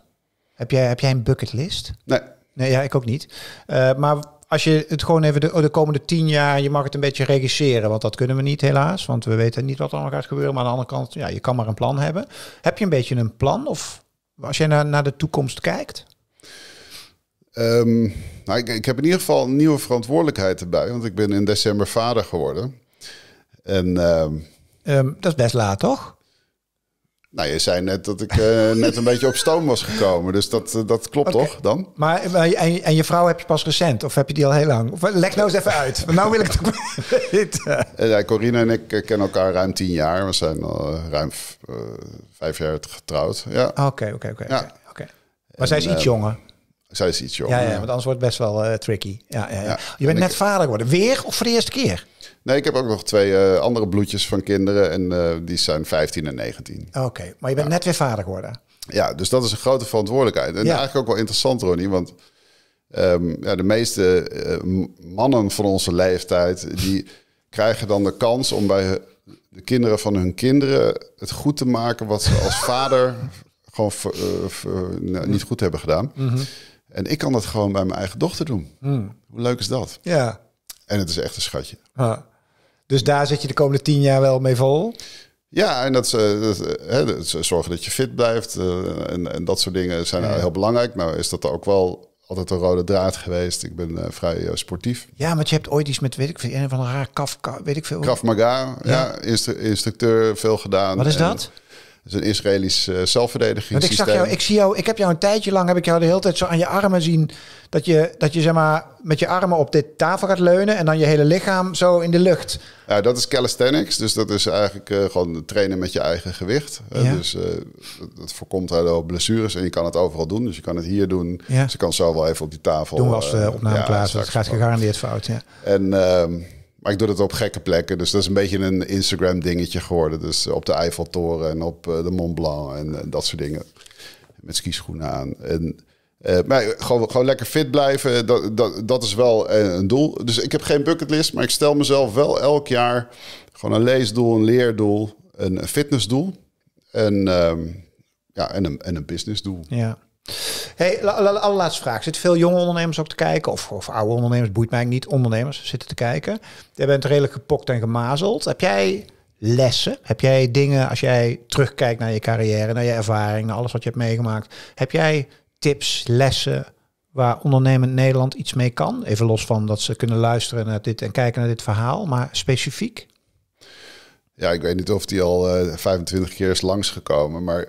[SPEAKER 2] Heb jij, heb jij een bucketlist? Nee. Nee, ja, ik ook niet. Eh, maar als je het gewoon even de, oh, de, komende tien jaar, je mag het een beetje regisseren, want dat kunnen we niet helaas, want we weten niet wat er allemaal gaat gebeuren. Maar aan de andere kant, ja, je kan maar een plan hebben. Heb je een beetje een plan? Of als je naar, naar de toekomst
[SPEAKER 1] kijkt? Ehm, nou, ik, ik, heb in ieder geval een nieuwe verantwoordelijkheid erbij, want ik ben in december vader geworden. En, ehm, ehm, dat is best laat, toch? Nou, je zei net dat ik eh, net een beetje op stoom was gekomen. Dus dat, eh, dat klopt toch dan?
[SPEAKER 2] Maar en, en, je vrouw heb je pas recent? Of heb je die al heel lang? Of, eh, leg nou eens even uit. nou wil ik
[SPEAKER 1] het weten. Ja, Corine en ik kennen elkaar ruim tien jaar. We zijn al ruim uh, vijf jaar getrouwd. Ja.
[SPEAKER 2] Oké, oké, oké.
[SPEAKER 1] Maar zij is iets jonger. Zij is iets jonger. Ja, want
[SPEAKER 2] anders wordt het best wel eh, tricky. Ja, ja, Je bent net vader geworden. Weer of voor de eerste keer?
[SPEAKER 1] Nee, ik heb ook nog twee eh, andere bloedjes van kinderen. En eh, die zijn 15 en 19.
[SPEAKER 2] Oké, maar je bent net weer vader geworden.
[SPEAKER 1] Ja, dus dat is een grote verantwoordelijkheid. En ja. eigenlijk ook wel interessant, Ronnie. Want ehm, ja, de meeste mannen van onze leeftijd... die krijgen dan de kans om bij de kinderen van hun kinderen... het goed te maken wat ze als vader gewoon nou, niet goed hebben gedaan. Mhm. En ik kan dat gewoon bij mijn eigen dochter doen. Hmm. Hoe leuk is dat? Ja. En het is echt een schatje.
[SPEAKER 2] Ah. Dus daar zit je de komende tien jaar wel mee vol?
[SPEAKER 1] Ja, en dat, ze eh, eh, hè, eh, zorgen dat je fit blijft en, en, dat soort dingen zijn heel belangrijk. Nou is dat ook wel altijd een rode draad geweest. Ik ben vrij sportief.
[SPEAKER 2] Ja, want je hebt ooit iets met, weet ik veel, een van een rare kaf, weet ik veel. Kaf
[SPEAKER 1] Maga, ja, ja instru instructeur, veel gedaan. Wat is dat? is een Israëlisch uh, zelfverdedigingssysteem. ik, jou, ik,
[SPEAKER 2] zie jou, ik heb jou een tijdje lang, heb ik jou de hele tijd zo aan je armen zien. Dat je, dat je zeg maar, met je armen op dit tafel gaat leunen en dan je hele lichaam zo in de lucht.
[SPEAKER 1] Ja, dat is calisthenics. Dus dat is eigenlijk uh, gewoon trainen met je eigen gewicht. Eh, ja. Dus dat voorkomt heel blessures en je kan het overal doen. Dus je kan het hier doen. Ja. je kan zo wel even op die tafel. Doen we als de opname ja, plaatsen.
[SPEAKER 2] Het gaat gegarandeerd fout, ja.
[SPEAKER 1] En... Ehm, maar ik doe dat op gekke plekken. Dus dat is een beetje een Instagram dingetje geworden. Dus eh, op de Eiffeltoren en op eh, de Mont Blanc en, eh, dat soort dingen. Met skischoenen aan. En, uh, maar gewoon, gewoon lekker fit blijven, dat, dat, dat is wel een, doel. Dus ik heb geen bucketlist, maar ik stel mezelf wel elk jaar gewoon een leesdoel, een leerdoel, een fitnessdoel en, ehm, ja, en, een, en een businessdoel.
[SPEAKER 2] Ja. Hey, allerlaatste vraag. Zitten veel jonge ondernemers ook te kijken? Of, of oude ondernemers, boeit mij niet. Ondernemers zitten te kijken. Je bent redelijk gepokt en gemazeld. Heb jij lessen? Heb jij dingen, als jij terugkijkt naar je carrière, naar je ervaring, naar alles wat je hebt meegemaakt. Heb jij tips, lessen waar ondernemend Nederland iets mee kan? Even los van dat ze kunnen luisteren naar dit en kijken naar dit verhaal, maar specifiek?
[SPEAKER 1] Ja, ik weet niet of die al 25 eh, keer is langsgekomen, maar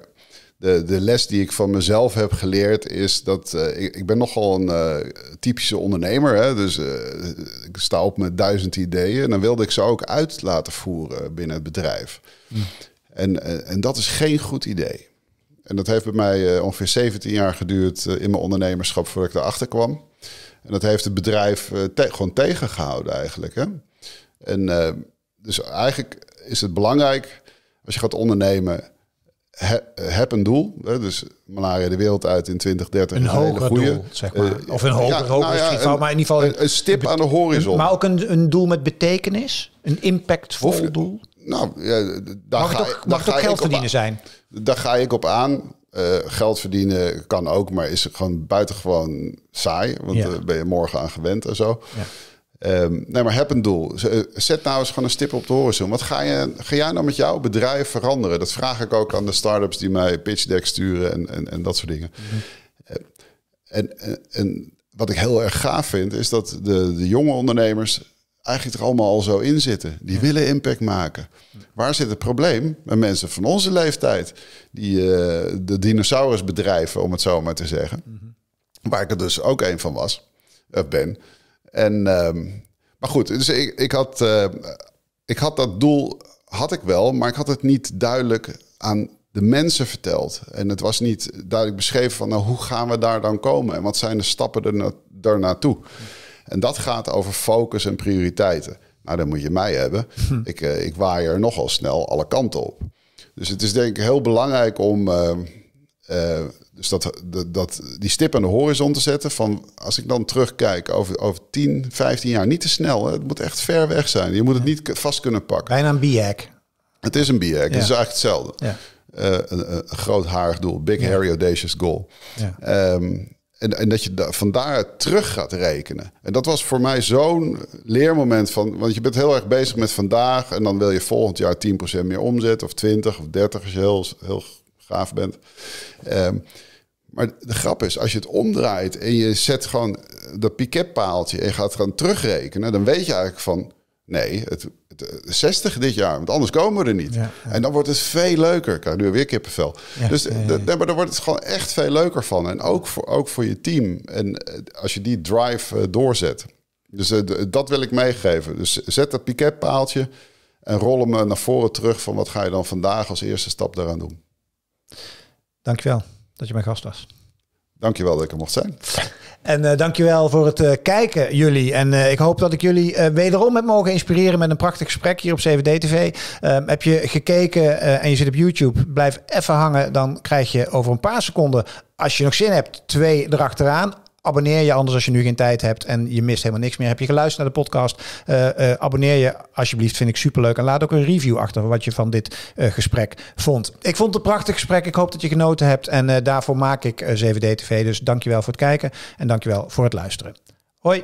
[SPEAKER 1] de, de les die ik van mezelf heb geleerd is dat eh, ik, ben nogal een eh, typische ondernemer. Hè? Dus eh, ik sta op met duizend ideeën. En dan wilde ik ze ook uit laten voeren binnen het bedrijf. Hm. En, en dat is geen goed idee. En dat heeft bij mij ongeveer 17 jaar geduurd in mijn ondernemerschap voordat ik erachter kwam. En dat heeft het bedrijf te gewoon tegengehouden eigenlijk. Hè? En dus eigenlijk is het belangrijk als je gaat ondernemen heb een doel. Hè, dus malaria de wereld uit in 2030. Een, een hoger doel, zeg eh, maar. of een nou hoger, ja, nou ja, een, maar in ieder geval... Een, stip aan de horizon. maar
[SPEAKER 2] ook een, doel met betekenis? Een impactvol doel?
[SPEAKER 1] Nou, ja, daar mag ga het ook, geld verdienen zijn? Daar ga ik op aan. Eh, geld verdienen kan ook, maar is gewoon buitengewoon saai. Want daar ben je morgen aan gewend en zo. Ja. Um, nee, maar heb een doel. Eh, zet nou eens gewoon een stip op de horizon. Wat ga, je, ga jij nou met jouw bedrijf veranderen? Dat vraag ik ook aan de startups die mij pitch deck sturen en, en, en dat soort dingen. Mhm. Eh, en, en, wat ik heel erg gaaf vind, is dat de, de jonge ondernemers eigenlijk er allemaal al zo in zitten. Die willen impact maken. Waar zit het probleem? Met mensen van onze leeftijd, die eh, de dinosaurusbedrijven, om het zo maar te zeggen, mhm. waar ik er dus ook een van was, of ben. En, ehm, maar goed, dus ik, ik, had, eh, ik had dat doel, had ik wel, maar ik had het niet duidelijk aan de mensen verteld. En het was niet duidelijk beschreven van nou, hoe gaan we daar dan komen en wat zijn de stappen er En dat gaat over focus en prioriteiten. Nou, dan moet je mij hebben. Ik, eh, ik waai er nogal snel alle kanten op. Dus het is denk ik heel belangrijk om ehm, eh, dus dat, dat, die stip aan de horizon te zetten van als ik dan terugkijk over, over 10, 15 jaar, niet te snel, het moet echt ver weg zijn. Je moet het niet vast kunnen pakken. Bijna een BIAC. Het is een BIAC, het is eigenlijk hetzelfde. Ja. Eh, een, groot haarig doel, big harry audacious goal. Ja. Ehm, en, en, dat je daar vandaar terug gaat rekenen. En dat was voor mij zo'n leermoment van. Want je bent heel erg bezig met vandaag. En dan wil je volgend jaar 10% meer omzet. Of 20 of 30 als heel, heel gaaf bent. Ehm, maar de grap is, als je het omdraait en je zet gewoon eh, dat piquetpaaltje en gaat gaan terugrekenen, dan weet je eigenlijk van nee, het, 60 eh, dit jaar, want anders komen we er niet. En dan wordt het veel leuker. Kan nu weer kippenvel. dus eh, maar daar wordt het gewoon echt veel leuker van. En ook voor, ook voor je team. En als je die drive doorzet. Dus dat wil ik meegeven. Dus zet dat piquetpaaltje en rol hem naar voren terug van wat ga je dan vandaag als eerste stap daaraan doen.
[SPEAKER 2] Dankjewel dat je mijn gast was.
[SPEAKER 1] Dankjewel dat ik er mocht zijn.
[SPEAKER 2] En uh, eh, dankjewel voor het eh, kijken, jullie. En eh, ik hoop dat ik jullie wederom heb mogen inspireren met een prachtig gesprek hier op CVD TV. Ehm, heb je gekeken en je zit op YouTube, blijf even hangen. Dan krijg je over een paar seconden, als je nog zin hebt, twee erachteraan. Abonneer je anders als je nu geen tijd hebt en je mist helemaal niks meer. Heb je geluisterd naar de podcast? Eh, eh, abonneer je alsjeblieft, vind ik superleuk. En laat ook een review achter wat je van dit eh, gesprek vond. Ik vond het een prachtig gesprek. Ik hoop dat je genoten hebt. En daarvoor maak ik 7D TV. Dus dankjewel voor het kijken en dankjewel voor het luisteren. Hoi!